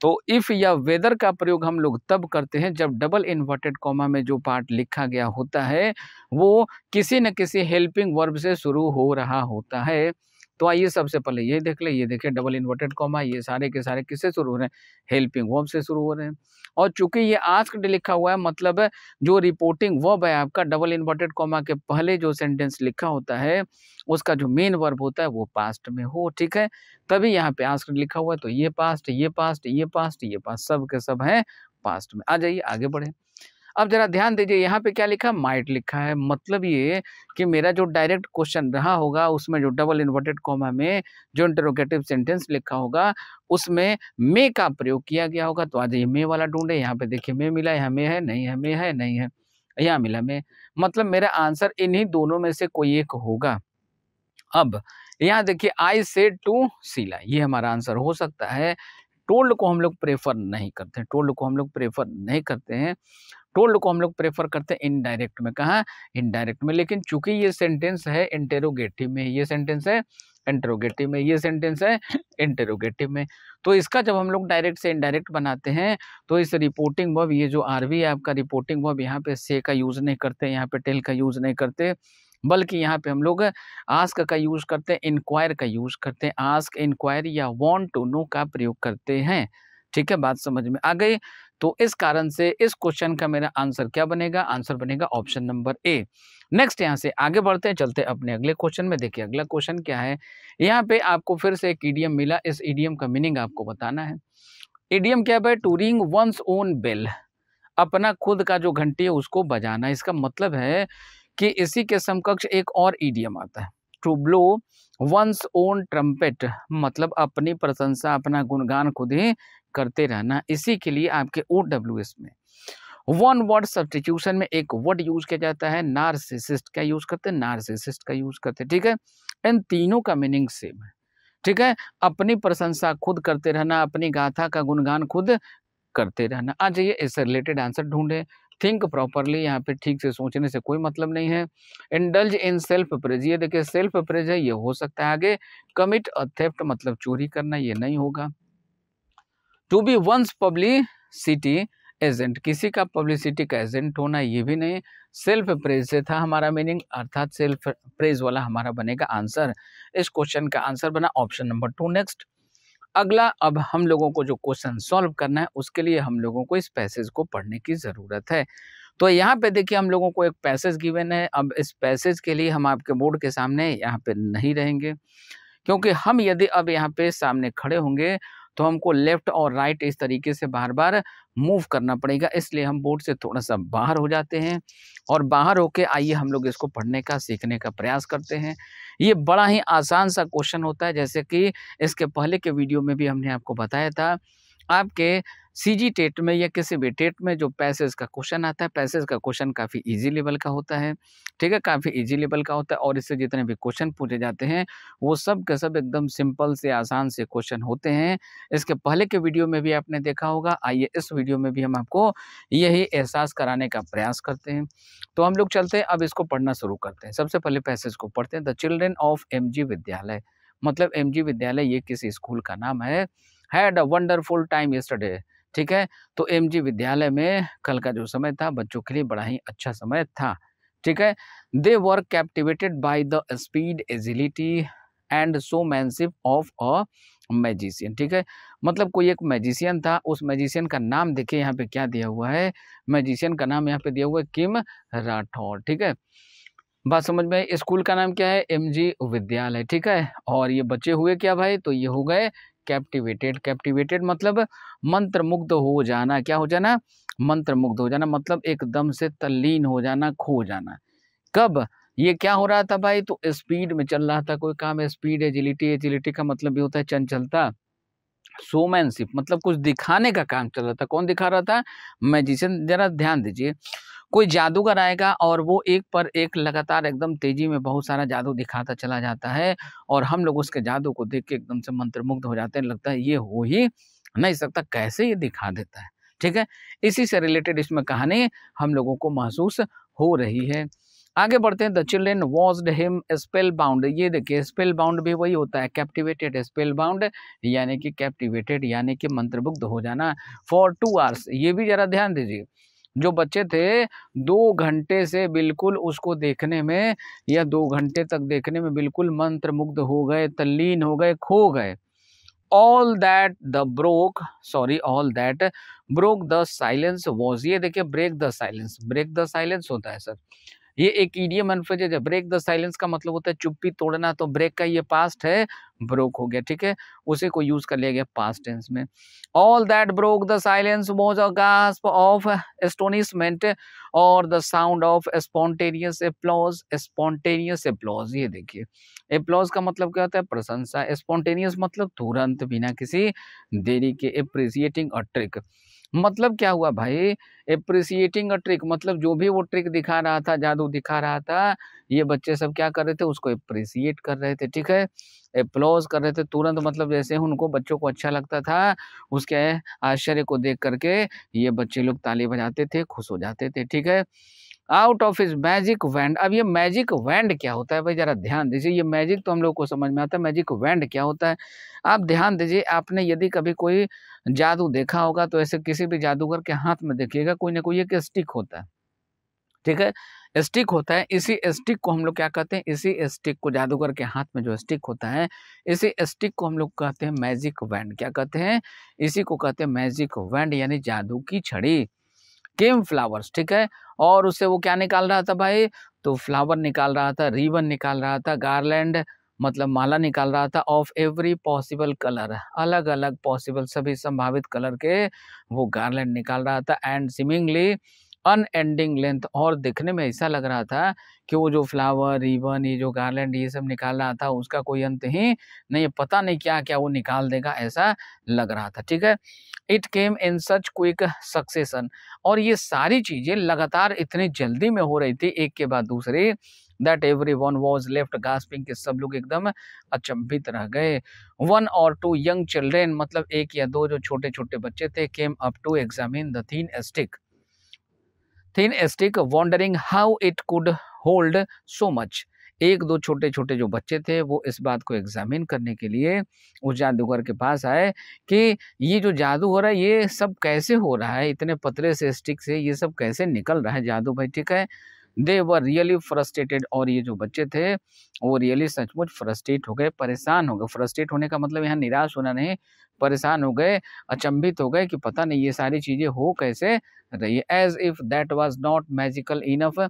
तो इफ या वेदर का प्रयोग हम लोग तब करते हैं जब डबल इन्वर्टेड कॉमा में जो पार्ट लिखा गया होता है वो किसी न किसी हेल्पिंग वर्ब से शुरू हो रहा होता है तो आइए सबसे पहले ये देख ले ये देखिए डबल इन्वर्टेड कॉमा ये सारे के सारे किससे शुरू हो रहे हैं हेल्पिंग वर्ब से शुरू हो रहे हैं और चूंकि ये आस्कड लिखा हुआ है मतलब है जो रिपोर्टिंग वर्ब है आपका डबल इन्वर्टेड कॉमा के पहले जो सेंटेंस लिखा होता है उसका जो मेन वर्ब होता है वो पास्ट में हो ठीक है तभी यहाँ पे आस्कड लिखा हुआ है तो ये पास्ट ये पास्ट ये पास्ट ये पास्ट सब के सब हैं पास्ट में आ जाइए आगे बढ़े अब जरा ध्यान दीजिए यहाँ पे क्या लिखा माइट लिखा है मतलब ये कि मेरा जो डायरेक्ट क्वेश्चन रहा होगा उसमें जो डबल इन्वर्टेड कॉमा में जो इंटरोगेटिव सेंटेंस लिखा होगा उसमें मे का प्रयोग किया गया होगा तो आज ये मे वाला ढूंढे यहाँ पे देखिए मे मिला यहाँ मे है नहीं है मे है नहीं है यहाँ मिला मे मतलब मेरा आंसर इन्हीं दोनों में से कोई एक होगा अब यहाँ देखिए आई से टू सीला ये हमारा आंसर हो सकता है टोल्ड को हम लोग प्रेफर नहीं करते हैं टोल्ड को हम लोग प्रेफर नहीं करते हैं टोल्ड को हम लोग प्रेफर करते हैं इनडायरेक्ट में कहा इनडायरेक्ट में लेकिन चूंकि ये सेंटेंस है इंटेरोगेटिव में ये सेंटेंस है इंटेरोगेटिव में ये सेंटेंस है इंटेरोगेटिव में तो इसका जब हम लोग डायरेक्ट से इनडायरेक्ट बनाते हैं तो इस रिपोर्टिंग वर्ब ये जो आर वी आपका रिपोर्टिंग वर्ब यहाँ पे से का यूज़ नहीं करते यहाँ पे टेल का यूज़ नहीं करते बल्कि यहाँ पे हम लोग आस्क का यूज़ करते हैं इंक्वायर का यूज़ करते हैं आस्क इंक्वायर या वॉन्ट टू नो का प्रयोग करते हैं ठीक है बात समझ में आ गई तो इस कारण से इस क्वेश्चन का मेरा आंसर क्या बनेगा आंसर बनेगा ऑप्शन नंबर ए नेक्स्ट यहाँ से आगे बढ़ते हैं चलते हैं अपने अगले क्वेश्चन में देखिए अगला क्वेश्चन क्या है यहाँ पे आपको फिर से एक ईडीएम मिला इस ईडीएम का मीनिंग आपको बताना है ईडीएम क्या है टूरिंग वंस ओन बेल अपना खुद का जो घंटी है उसको बजाना इसका मतलब है कि इसी के समकक्ष एक और ईडीएम आता है to blow one's own trumpet मतलब अपनी प्रशंसा अपना गुणगान खुद ही करते रहना इसी के लिए आपके ओ में वन वर्ड सब्सटीट्यूशन में एक वर्ड यूज किया जाता है नार्सिसिस्ट का यूज करते हैं नार्सिसिस्ट का यूज करते हैं ठीक है इन तीनों का मीनिंग सेम है ठीक है अपनी प्रशंसा खुद करते रहना अपनी गाथा का गुणगान खुद करते रहना आ जाइए इससे रिलेटेड आंसर ढूंढे थिंक प्रॉपरली यहाँ पे ठीक से सोचने से कोई मतलब नहीं है इंडल्ज इन सेल्फ प्रेज ये देखिए सेल्फ प्रेज है ये हो सकता है आगे कमिट अथेप्ट मतलब चोरी करना ये नहीं होगा to be one's publicity agent किसी का पब्लिसिटी का एजेंट होना ये भी नहीं सेल्फ प्रेज से था हमारा मीनिंग अर्थात सेल्फ प्रेज वाला हमारा बनेगा आंसर इस क्वेश्चन का आंसर बना ऑप्शन नंबर टू नेक्स्ट अगला अब हम लोगों को जो क्वेश्चन सॉल्व करना है उसके लिए हम लोगों को इस पैसेज को पढ़ने की ज़रूरत है तो यहाँ पे देखिए हम लोगों को एक पैसेज गिवन है अब इस पैसेज के लिए हम आपके बोर्ड के सामने यहाँ पे नहीं रहेंगे क्योंकि हम यदि अब यहाँ पे सामने खड़े होंगे तो हमको लेफ्ट और राइट इस तरीके से बार बार मूव करना पड़ेगा इसलिए हम बोर्ड से थोड़ा सा बाहर हो जाते हैं और बाहर होके आइए हम लोग इसको पढ़ने का सीखने का प्रयास करते हैं ये बड़ा ही आसान सा क्वेश्चन होता है जैसे कि इसके पहले के वीडियो में भी हमने आपको बताया था आपके सीजी टेट में या किसी भी टेट में जो पैसेज का क्वेश्चन आता है पैसेज का क्वेश्चन काफ़ी इजी लेवल का होता है ठीक है काफ़ी इजी लेवल का होता है और इससे जितने भी क्वेश्चन पूछे जाते हैं वो सब के सब एकदम सिंपल से आसान से क्वेश्चन होते हैं इसके पहले के वीडियो में भी आपने देखा होगा आइए इस वीडियो में भी हम आपको यही एहसास कराने का प्रयास करते हैं तो हम लोग चलते हैं अब इसको पढ़ना शुरू करते हैं सबसे पहले पैसेज को पढ़ते हैं द चिल्ड्रेन ऑफ एम विद्यालय मतलब एम विद्यालय ये किसी स्कूल का नाम है had a wonderful time yesterday ठीक है तो एम विद्यालय में कल का जो समय था बच्चों के लिए बड़ा ही अच्छा समय था ठीक है they were captivated by the speed agility and showmanship of a magician ठीक है मतलब कोई एक मैजिशियन था उस मैजिशियन का नाम देखिए यहाँ पे क्या दिया हुआ है मैजिशियन का नाम यहाँ पे दिया हुआ है किम राठौर ठीक है बात समझ में स्कूल का नाम क्या है एम विद्यालय ठीक है और ये बच्चे हुए क्या भाई तो ये हो गए कैप्टिवेटेड कैप्टिवेटेड मतलब मंत्र मुग्ध हो जाना क्या हो जाना मंत्र मुग्ध हो जाना मतलब एकदम से तल्लीन हो जाना खो जाना कब ये क्या हो रहा था भाई तो स्पीड में चल रहा था कोई काम स्पीड एजिलिटी एजिलिटी का मतलब भी होता है चंचलता शोमैनशिप मतलब कुछ दिखाने का काम चल रहा था कौन दिखा रहा था मैजिशियन जरा ध्यान दीजिए कोई जादूगर आएगा और वो एक पर एक लगातार एकदम तेजी में बहुत सारा जादू दिखाता चला जाता है और हम लोग उसके जादू को देख के एकदम से मंत्रमुग्ध हो जाते हैं लगता है ये हो ही नहीं सकता कैसे ये दिखा देता है ठीक है इसी से रिलेटेड इसमें कहानी हम लोगों को महसूस हो रही है आगे बढ़ते हैं the children watched him spellbound ये देखिए स्पेल बाउंड भी वही होता है कैप्टिवेटेड स्पेल बाउंड यानी कि कैप्टिवेटेड यानी कि मंत्रमुग्ध हो जाना फॉर टू आवर्स ये भी ज़रा ध्यान दीजिए जो बच्चे थे दो घंटे से बिल्कुल उसको देखने में या दो घंटे तक देखने में बिल्कुल मंत्रमुग्ध हो गए तल्लीन हो गए खो गए all that the broke sorry all that broke the silence was ये देखिए break the silence break the silence होता है सर ये एक ईडियम अनफ्रेजेज है ब्रेक द साइलेंस का मतलब होता है चुप्पी तोड़ना तो ब्रेक का ये पास्ट है ब्रोक हो गया ठीक है उसे को यूज कर लिया गया पास्ट टेंस में all that broke the silence was a gasp of astonishment और the sound of spontaneous applause spontaneous applause ये देखिए एप्लॉज का मतलब क्या होता है प्रशंसा स्पॉन्टेनियस मतलब तुरंत बिना किसी देरी के अप्रिसिएटिंग अ ट्रिक मतलब क्या हुआ भाई अप्रिसिएटिंग अ ट्रिक मतलब जो भी वो ट्रिक दिखा रहा था जादू दिखा रहा था ये बच्चे सब क्या कर रहे थे उसको अप्रिसिएट कर रहे थे ठीक है अप्लॉज कर रहे थे तुरंत मतलब जैसे उनको बच्चों को अच्छा लगता था उसके आश्चर्य को देख करके ये बच्चे लोग ताली बजाते थे खुश हो जाते थे ठीक है out of his magic wand अब ये मैजिक वैंड क्या होता है भाई ज़रा ध्यान दीजिए ये मैजिक तो हम लोग को समझ में आता है मैजिक वैंड क्या होता है आप ध्यान दीजिए आपने यदि कभी कोई जादू देखा होगा तो ऐसे किसी भी जादूगर के हाथ में देखिएगा कोई ना कोई एक स्टिक होता है ठीक है स्टिक होता है इसी स्टिक को हम लोग क्या कहते हैं इसी स्टिक को जादूगर के हाथ में जो स्टिक होता है इसी स्टिक को हम लोग कहते हैं मैजिक वैंड क्या कहते हैं इसी को कहते हैं मैजिक वैंड यानी जादू की छड़ी केम फ्लावर्स ठीक है और उससे वो क्या निकाल रहा था भाई तो फ्लावर निकाल रहा था रिबन निकाल रहा था गार्लैंड मतलब माला निकाल रहा था ऑफ एवरी पॉसिबल कलर अलग अलग पॉसिबल सभी संभावित कलर के वो गार्लैंड निकाल रहा था एंड सिमिंगली अनएंडिंग लेंथ और देखने में ऐसा लग रहा था कि वो जो फ्लावर रिबन ये जो गार्लैंड ये सब निकाल रहा था उसका कोई अंत ही नहीं पता नहीं क्या क्या वो निकाल देगा ऐसा लग रहा था ठीक है it came in such quick succession और ये सारी चीज़ें लगातार इतनी जल्दी में हो रही थी एक के बाद दूसरी that everyone was left gasping के सब लोग एकदम अचंभित रह गए वन और टू यंग चिल्ड्रेन मतलब एक या दो जो छोटे छोटे बच्चे थे came up to examine the thin stick thin stick wondering how it could hold so much एक दो छोटे छोटे जो बच्चे थे वो इस बात को एग्जामिन करने के लिए उस जादूगर के पास आए कि ये जो जादू हो रहा है ये सब कैसे हो रहा है इतने पतले से स्टिक से ये सब कैसे निकल रहा है जादू भाई ठीक है दे वर रियली फ्रस्ट्रेटेड और ये जो बच्चे थे वो रियली सचमुच फ्रस्ट्रेट हो गए परेशान हो गए फ्रस्ट्रेट होने का मतलब यहाँ निराश होना नहीं परेशान हो गए अचंभित हो गए कि पता नहीं ये सारी चीज़ें हो कैसे रही as if that was not magical enough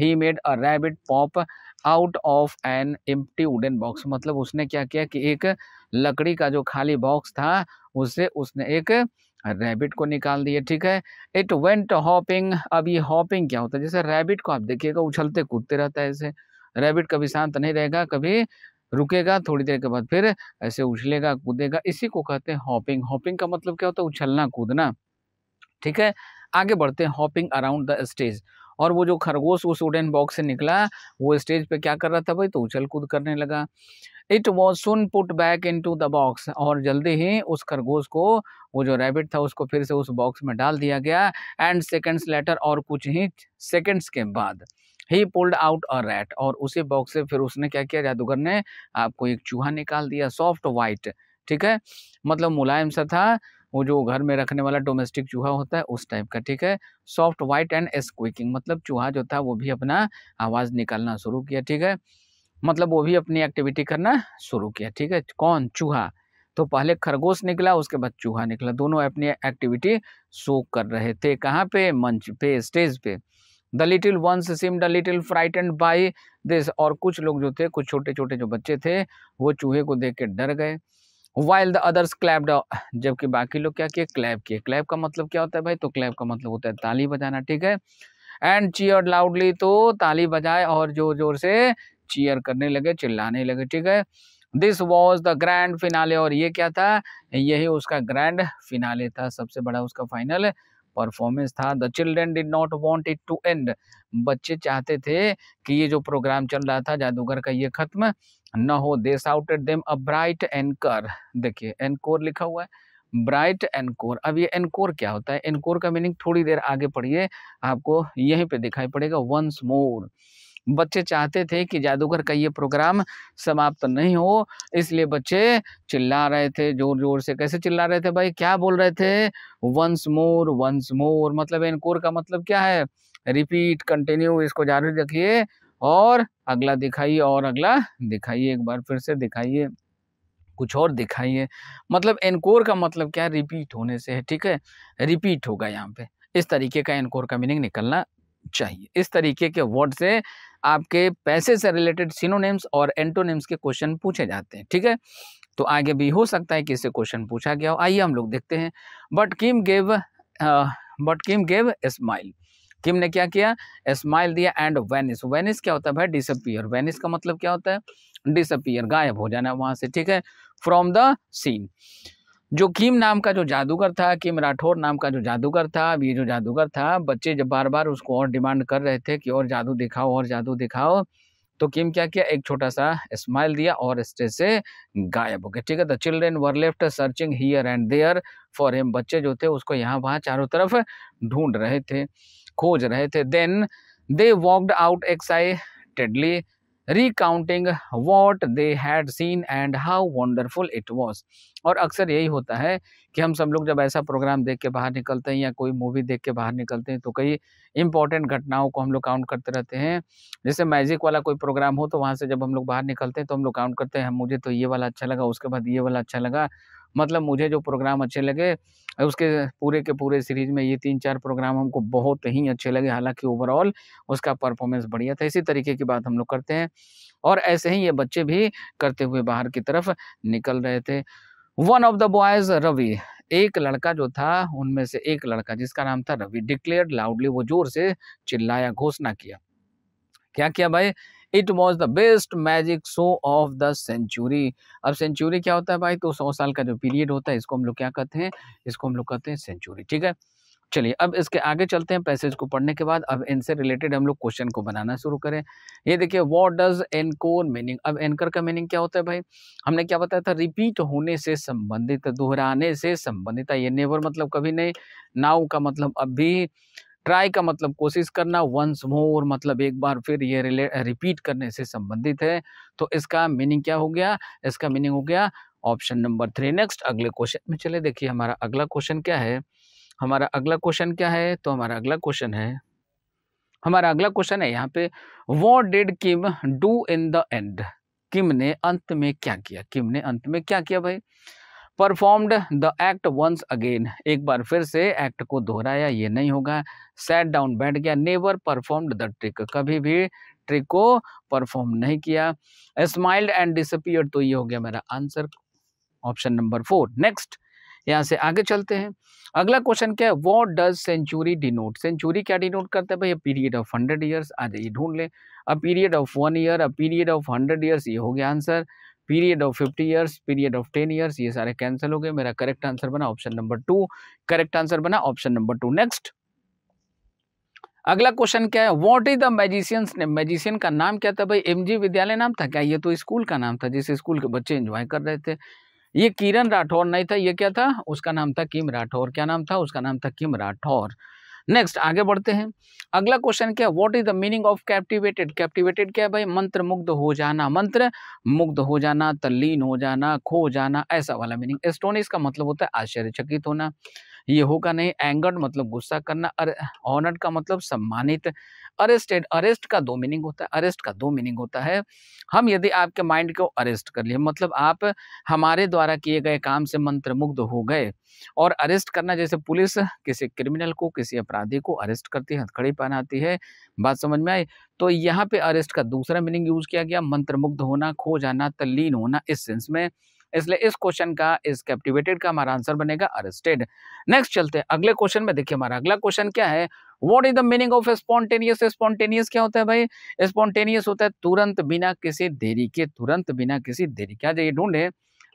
he made a rabbit pop out of an empty wooden box मतलब उसने क्या किया कि एक लकड़ी का जो खाली बॉक्स था उससे उसने एक रैबिट को निकाल दिया ठीक है इट वेंट हॉपिंग अब ये हॉपिंग क्या होता है जैसे रैबिट को आप देखिएगा उछलते कूदते रहता है ऐसे रैबिट कभी शांत नहीं रहेगा कभी रुकेगा थोड़ी देर के बाद फिर ऐसे उछलेगा कूदेगा इसी को कहते हैं हॉपिंग हॉपिंग का मतलब क्या होता है उछलना कूदना ठीक है आगे बढ़ते हैं हॉपिंग अराउंड द स्टेज और वो जो खरगोश उस वुडन बॉक्स से निकला वो स्टेज पे क्या कर रहा था भाई तो उछल कूद करने लगा it was soon put back into the box और जल्दी ही उस खरगोश को वो जो रैबिट था उसको फिर से उस बॉक्स में डाल दिया गया एंड सेकेंड्स लेटर और कुछ ही सेकेंड्स के बाद ही पुल्ड आउट अ रैट और उसी बॉक्स से फिर उसने क्या किया जादूगर ने आपको एक चूहा निकाल दिया सॉफ्ट वाइट ठीक है मतलब मुलायम सा था वो जो घर में रखने वाला डोमेस्टिक चूहा होता है उस टाइप का ठीक है सॉफ्ट वाइट एंड स्क्विकिंग मतलब चूहा जो था वो भी अपना आवाज़ निकालना शुरू किया ठीक है मतलब वो भी अपनी एक्टिविटी करना शुरू किया ठीक है कौन चूहा तो पहले खरगोश निकला उसके बाद चूहा निकला दोनों अपनी एक्टिविटी शो कर रहे थे कहाँ पे मंच पे स्टेज पे the little ones seem the little fright and by this और कुछ लोग जो थे कुछ छोटे छोटे जो बच्चे थे वो चूहे को देख के डर गए वाइल द अदर्स क्लैप जबकि बाकी लोग क्या किए क्लैप किए क्लैप का मतलब क्या होता है भाई तो क्लैप का मतलब होता है ताली बजाना ठीक है एंड चीयर लाउडली तो ताली बजाए और जोर जोर से चीयर करने लगे चिल्लाने लगे ठीक है this was the grand finale और ये क्या था यही उसका ग्रैंड फिनाले था सबसे बड़ा उसका फाइनल परफॉर्मेंस था the children did not want it to end बच्चे चाहते थे कि ये जो प्रोग्राम चल रहा था जादूगर का ये ख़त्म न हो these out at them a bright encore देखिए एनकोर लिखा हुआ है ब्राइट एनकोर अब ये एनकोर क्या होता है एनकोर का मीनिंग थोड़ी देर आगे पढ़िए आपको यहीं पे दिखाई पड़ेगा वंस मोर बच्चे चाहते थे कि जादूगर का ये प्रोग्राम समाप्त तो नहीं हो इसलिए बच्चे चिल्ला रहे थे जोर जोर से कैसे चिल्ला रहे थे भाई क्या बोल रहे थे वंस मोर वंस मोर मतलब एनकोर का मतलब क्या है रिपीट कंटिन्यू इसको जारी रखिए और अगला दिखाइए और अगला दिखाइए एक बार फिर से दिखाइए कुछ और दिखाइए मतलब एनकोर का मतलब क्या रिपीट होने से है ठीक है रिपीट होगा यहाँ पे इस तरीके का एनकोर का मीनिंग निकलना चाहिए इस तरीके के वर्ड से आपके पैसे से रिलेटेड सिनोनेम्स और एंटोनेम्स के क्वेश्चन पूछे जाते हैं ठीक है तो आगे भी हो सकता है कि इससे क्वेश्चन पूछा गया हो आइए हम लोग देखते हैं but Kim gave but Kim gave smile Kim ने क्या किया स्माइल दिया एंड वेनिस वेनिस क्या होता है भाई डिसअपियर वेनिस का मतलब क्या होता है डिसअपियर गायब हो जाना वहां से ठीक है फ्रॉम द सीन जो किम नाम का जो जादूगर था किम राठौर नाम का जो जादूगर था अब ये जो जादूगर था बच्चे जब बार बार उसको और डिमांड कर रहे थे कि और जादू दिखाओ और जादू दिखाओ तो किम क्या किया एक छोटा सा स्माइल दिया और स्टेज से गायब हो गया ठीक है the children were left searching here and there for him बच्चे जो थे उसको यहाँ वहाँ चारों तरफ ढूंढ रहे थे खोज रहे थे then they walked out excitedly recounting what they had seen and how wonderful it was और अक्सर यही होता है कि हम सब लोग जब ऐसा प्रोग्राम देख के बाहर निकलते हैं या कोई मूवी देख के बाहर निकलते हैं तो कई इंपॉर्टेंट घटनाओं को हम लोग काउंट करते रहते हैं जैसे मैजिक वाला कोई प्रोग्राम हो तो वहाँ से जब हम लोग बाहर निकलते हैं तो हम लोग काउंट करते हैं हाँ, मुझे तो ये वाला अच्छा लगा उसके बाद ये वाला अच्छा लगा मतलब मुझे जो प्रोग्राम अच्छे लगे उसके पूरे के पूरे सीरीज में ये तीन चार प्रोग्राम हमको बहुत ही अच्छे लगे हालांकि ओवरऑल उसका परफॉर्मेंस बढ़िया था इसी तरीके की बात हम लोग करते हैं और ऐसे ही ये बच्चे भी करते हुए बाहर की तरफ निकल रहे थे one of the boys Ravi एक लड़का जो था उनमें से एक लड़का जिसका नाम था रवि डिक्लेयर लाउडली वो जोर से चिल्लाया घोषणा किया क्या किया भाई it was the best magic show of the century अब सेंचुरी क्या होता है भाई तो सौ साल का जो पीरियड होता है इसको हम लोग क्या कहते हैं इसको हम लोग कहते हैं सेंचुरी ठीक है चलिए अब इसके आगे चलते हैं पैसेज को पढ़ने के बाद अब इनसे रिलेटेड हम लोग क्वेश्चन को बनाना शुरू करें ये देखिए वॉट डज एनकोर मीनिंग अब एनकर का मीनिंग क्या होता है भाई हमने क्या बताया था रिपीट होने से संबंधित दोहराने से संबंधित ये नेवर मतलब कभी नहीं नाउ का मतलब अब भी ट्राई का मतलब कोशिश करना वंस मोर मतलब एक बार फिर ये रिपीट करने से संबंधित है तो इसका मीनिंग क्या हो गया इसका मीनिंग हो गया ऑप्शन नंबर थ्री नेक्स्ट अगले क्वेश्चन में चले देखिए हमारा अगला क्वेश्चन क्या है हमारा अगला क्वेश्चन क्या है तो हमारा अगला क्वेश्चन है हमारा अगला क्वेश्चन है यहाँ पे what did Kim do in the end Kim ने अंत में क्या किया किम ने अंत में क्या किया भाई performed the act once again एक बार फिर से एक्ट को दोहराया ये नहीं होगा सेट डाउन बैठ गया नेवर परफॉर्म्ड द ट्रिक कभी भी ट्रिक को परफॉर्म नहीं किया स्माइल्ड एंड डिसअपियर तो ये हो गया मेरा answer option number four next यहाँ से आगे चलते हैं अगला क्वेश्चन क्या है what does century denote century क्या डिनोट करते हैं भाई पीरियड ऑफ हंड्रेड ईयर्स आ जाइए ढूंढ लें a period of one year a period of hundred years ये हो गया answer period of fifty years period of ten years ये सारे कैंसिल हो गए मेरा करेक्ट आंसर बना option number to correct answer बना ऑप्शन नंबर टू नेक्स्ट अगला क्वेश्चन क्या है व्हाट इज द मैजिशियंस ने मैजिशियन का नाम क्या था भाई एमजी विद्यालय नाम था क्या ये तो स्कूल का नाम था जिस स्कूल के बच्चे एंजॉय कर रहे थे ये किरण राठौर नहीं था ये क्या था उसका नाम था किम राठौर क्या नाम था उसका नाम था किम राठौर नेक्स्ट आगे बढ़ते हैं अगला क्वेश्चन क्या है what is the meaning of captivated captivated क्या है भाई मंत्र मुग्ध हो जाना मंत्र मुग्ध हो जाना तल्लीन तो हो जाना खो जाना ऐसा वाला मीनिंग एस्टोनिस का मतलब होता है आश्चर्यचकित होना ये होगा नहीं एंगर्ड मतलब गुस्सा करना और ऑनर्ड का मतलब सम्मानित अरेस्टेड अरेस्ट का दो मीनिंग होता है अरेस्ट का दो मीनिंग होता है हम यदि आपके माइंड को अरेस्ट कर लिए मतलब आप हमारे द्वारा किए गए काम से मंत्रमुग्ध हो गए और अरेस्ट करना जैसे पुलिस किसी क्रिमिनल को किसी अपराधी को अरेस्ट करती है हथकड़ी पहनाती है बात समझ में आई तो यहाँ पे अरेस्ट का दूसरा मीनिंग यूज किया गया मंत्रमुग्ध होना खो जाना तल्लीन होना इस सेंस में इसलिए इस क्वेश्चन का इस कैप्टिवेटेड का हमारा आंसर बनेगा अरेस्टेड नेक्स्ट चलते हैं अगले क्वेश्चन में देखिए हमारा अगला क्वेश्चन क्या है what is the meaning of spontaneous spontaneous क्या होता है भाई स्पॉन्टेनियस होता है तुरंत बिना किसी देरी के तुरंत बिना किसी देरी के जाइए ढूंढे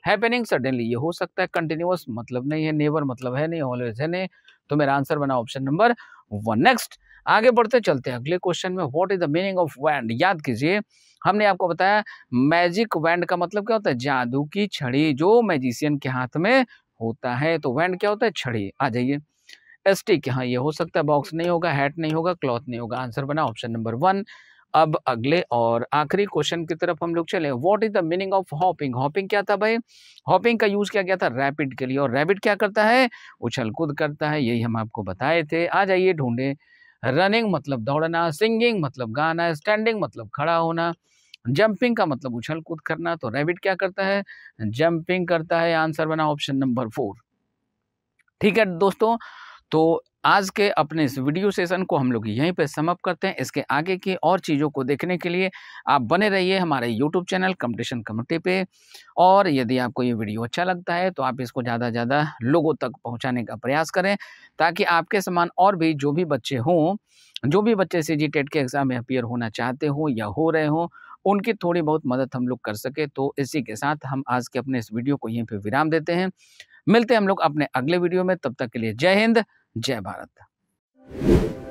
हैपनिंग सडनली ये हो सकता है कंटिन्यूस मतलब नहीं है नेवर मतलब है नहीं ऑलवेज है नहीं तो मेरा आंसर बना ऑप्शन नंबर वन नेक्स्ट आगे बढ़ते चलते हैं अगले क्वेश्चन में what is the meaning of wand याद कीजिए हमने आपको बताया मैजिक वैंड का मतलब क्या होता है जादू की छड़ी जो मैजिशियन के हाथ में होता है तो वैंड क्या होता है छड़ी आ जाइए स्टिक हाँ ये हो सकता है बॉक्स नहीं होगा हैट नहीं होगा क्लॉथ नहीं होगा आंसर बना ऑप्शन नंबर वन अब अगले और आखिरी क्वेश्चन की तरफ हम लोग चले what is the meaning of hopping hopping क्या था भाई हॉपिंग का यूज किया क्या था रैपिड के लिए और रैपिड क्या करता है उछल कूद करता है यही हम आपको बताए थे आ जाइए ढूंढे रनिंग मतलब दौड़ना सिंगिंग मतलब गाना स्टैंडिंग मतलब खड़ा होना जंपिंग का मतलब उछल कूद करना तो रैबिट क्या करता है जंपिंग करता है आंसर बना ऑप्शन नंबर फोर ठीक है दोस्तों तो आज के अपने इस वीडियो सेशन को हम लोग यहीं पर समाप्त करते हैं इसके आगे की और चीज़ों को देखने के लिए आप बने रहिए हमारे यूट्यूब चैनल कंपटीशन कमेटी पे और यदि आपको ये वीडियो अच्छा लगता है तो आप इसको ज़्यादा से ज़्यादा लोगों तक पहुंचाने का प्रयास करें ताकि आपके समान और भी जो भी बच्चे हों जो भी बच्चे सी जी टेट के एग्ज़ाम में अपियर होना चाहते हों या हो रहे हों उनकी थोड़ी बहुत मदद हम लोग कर सके तो इसी के साथ हम आज के अपने इस वीडियो को यहीं पर विराम देते हैं मिलते हैं हम लोग अपने अगले वीडियो में तब तक के लिए जय हिंद जय भारत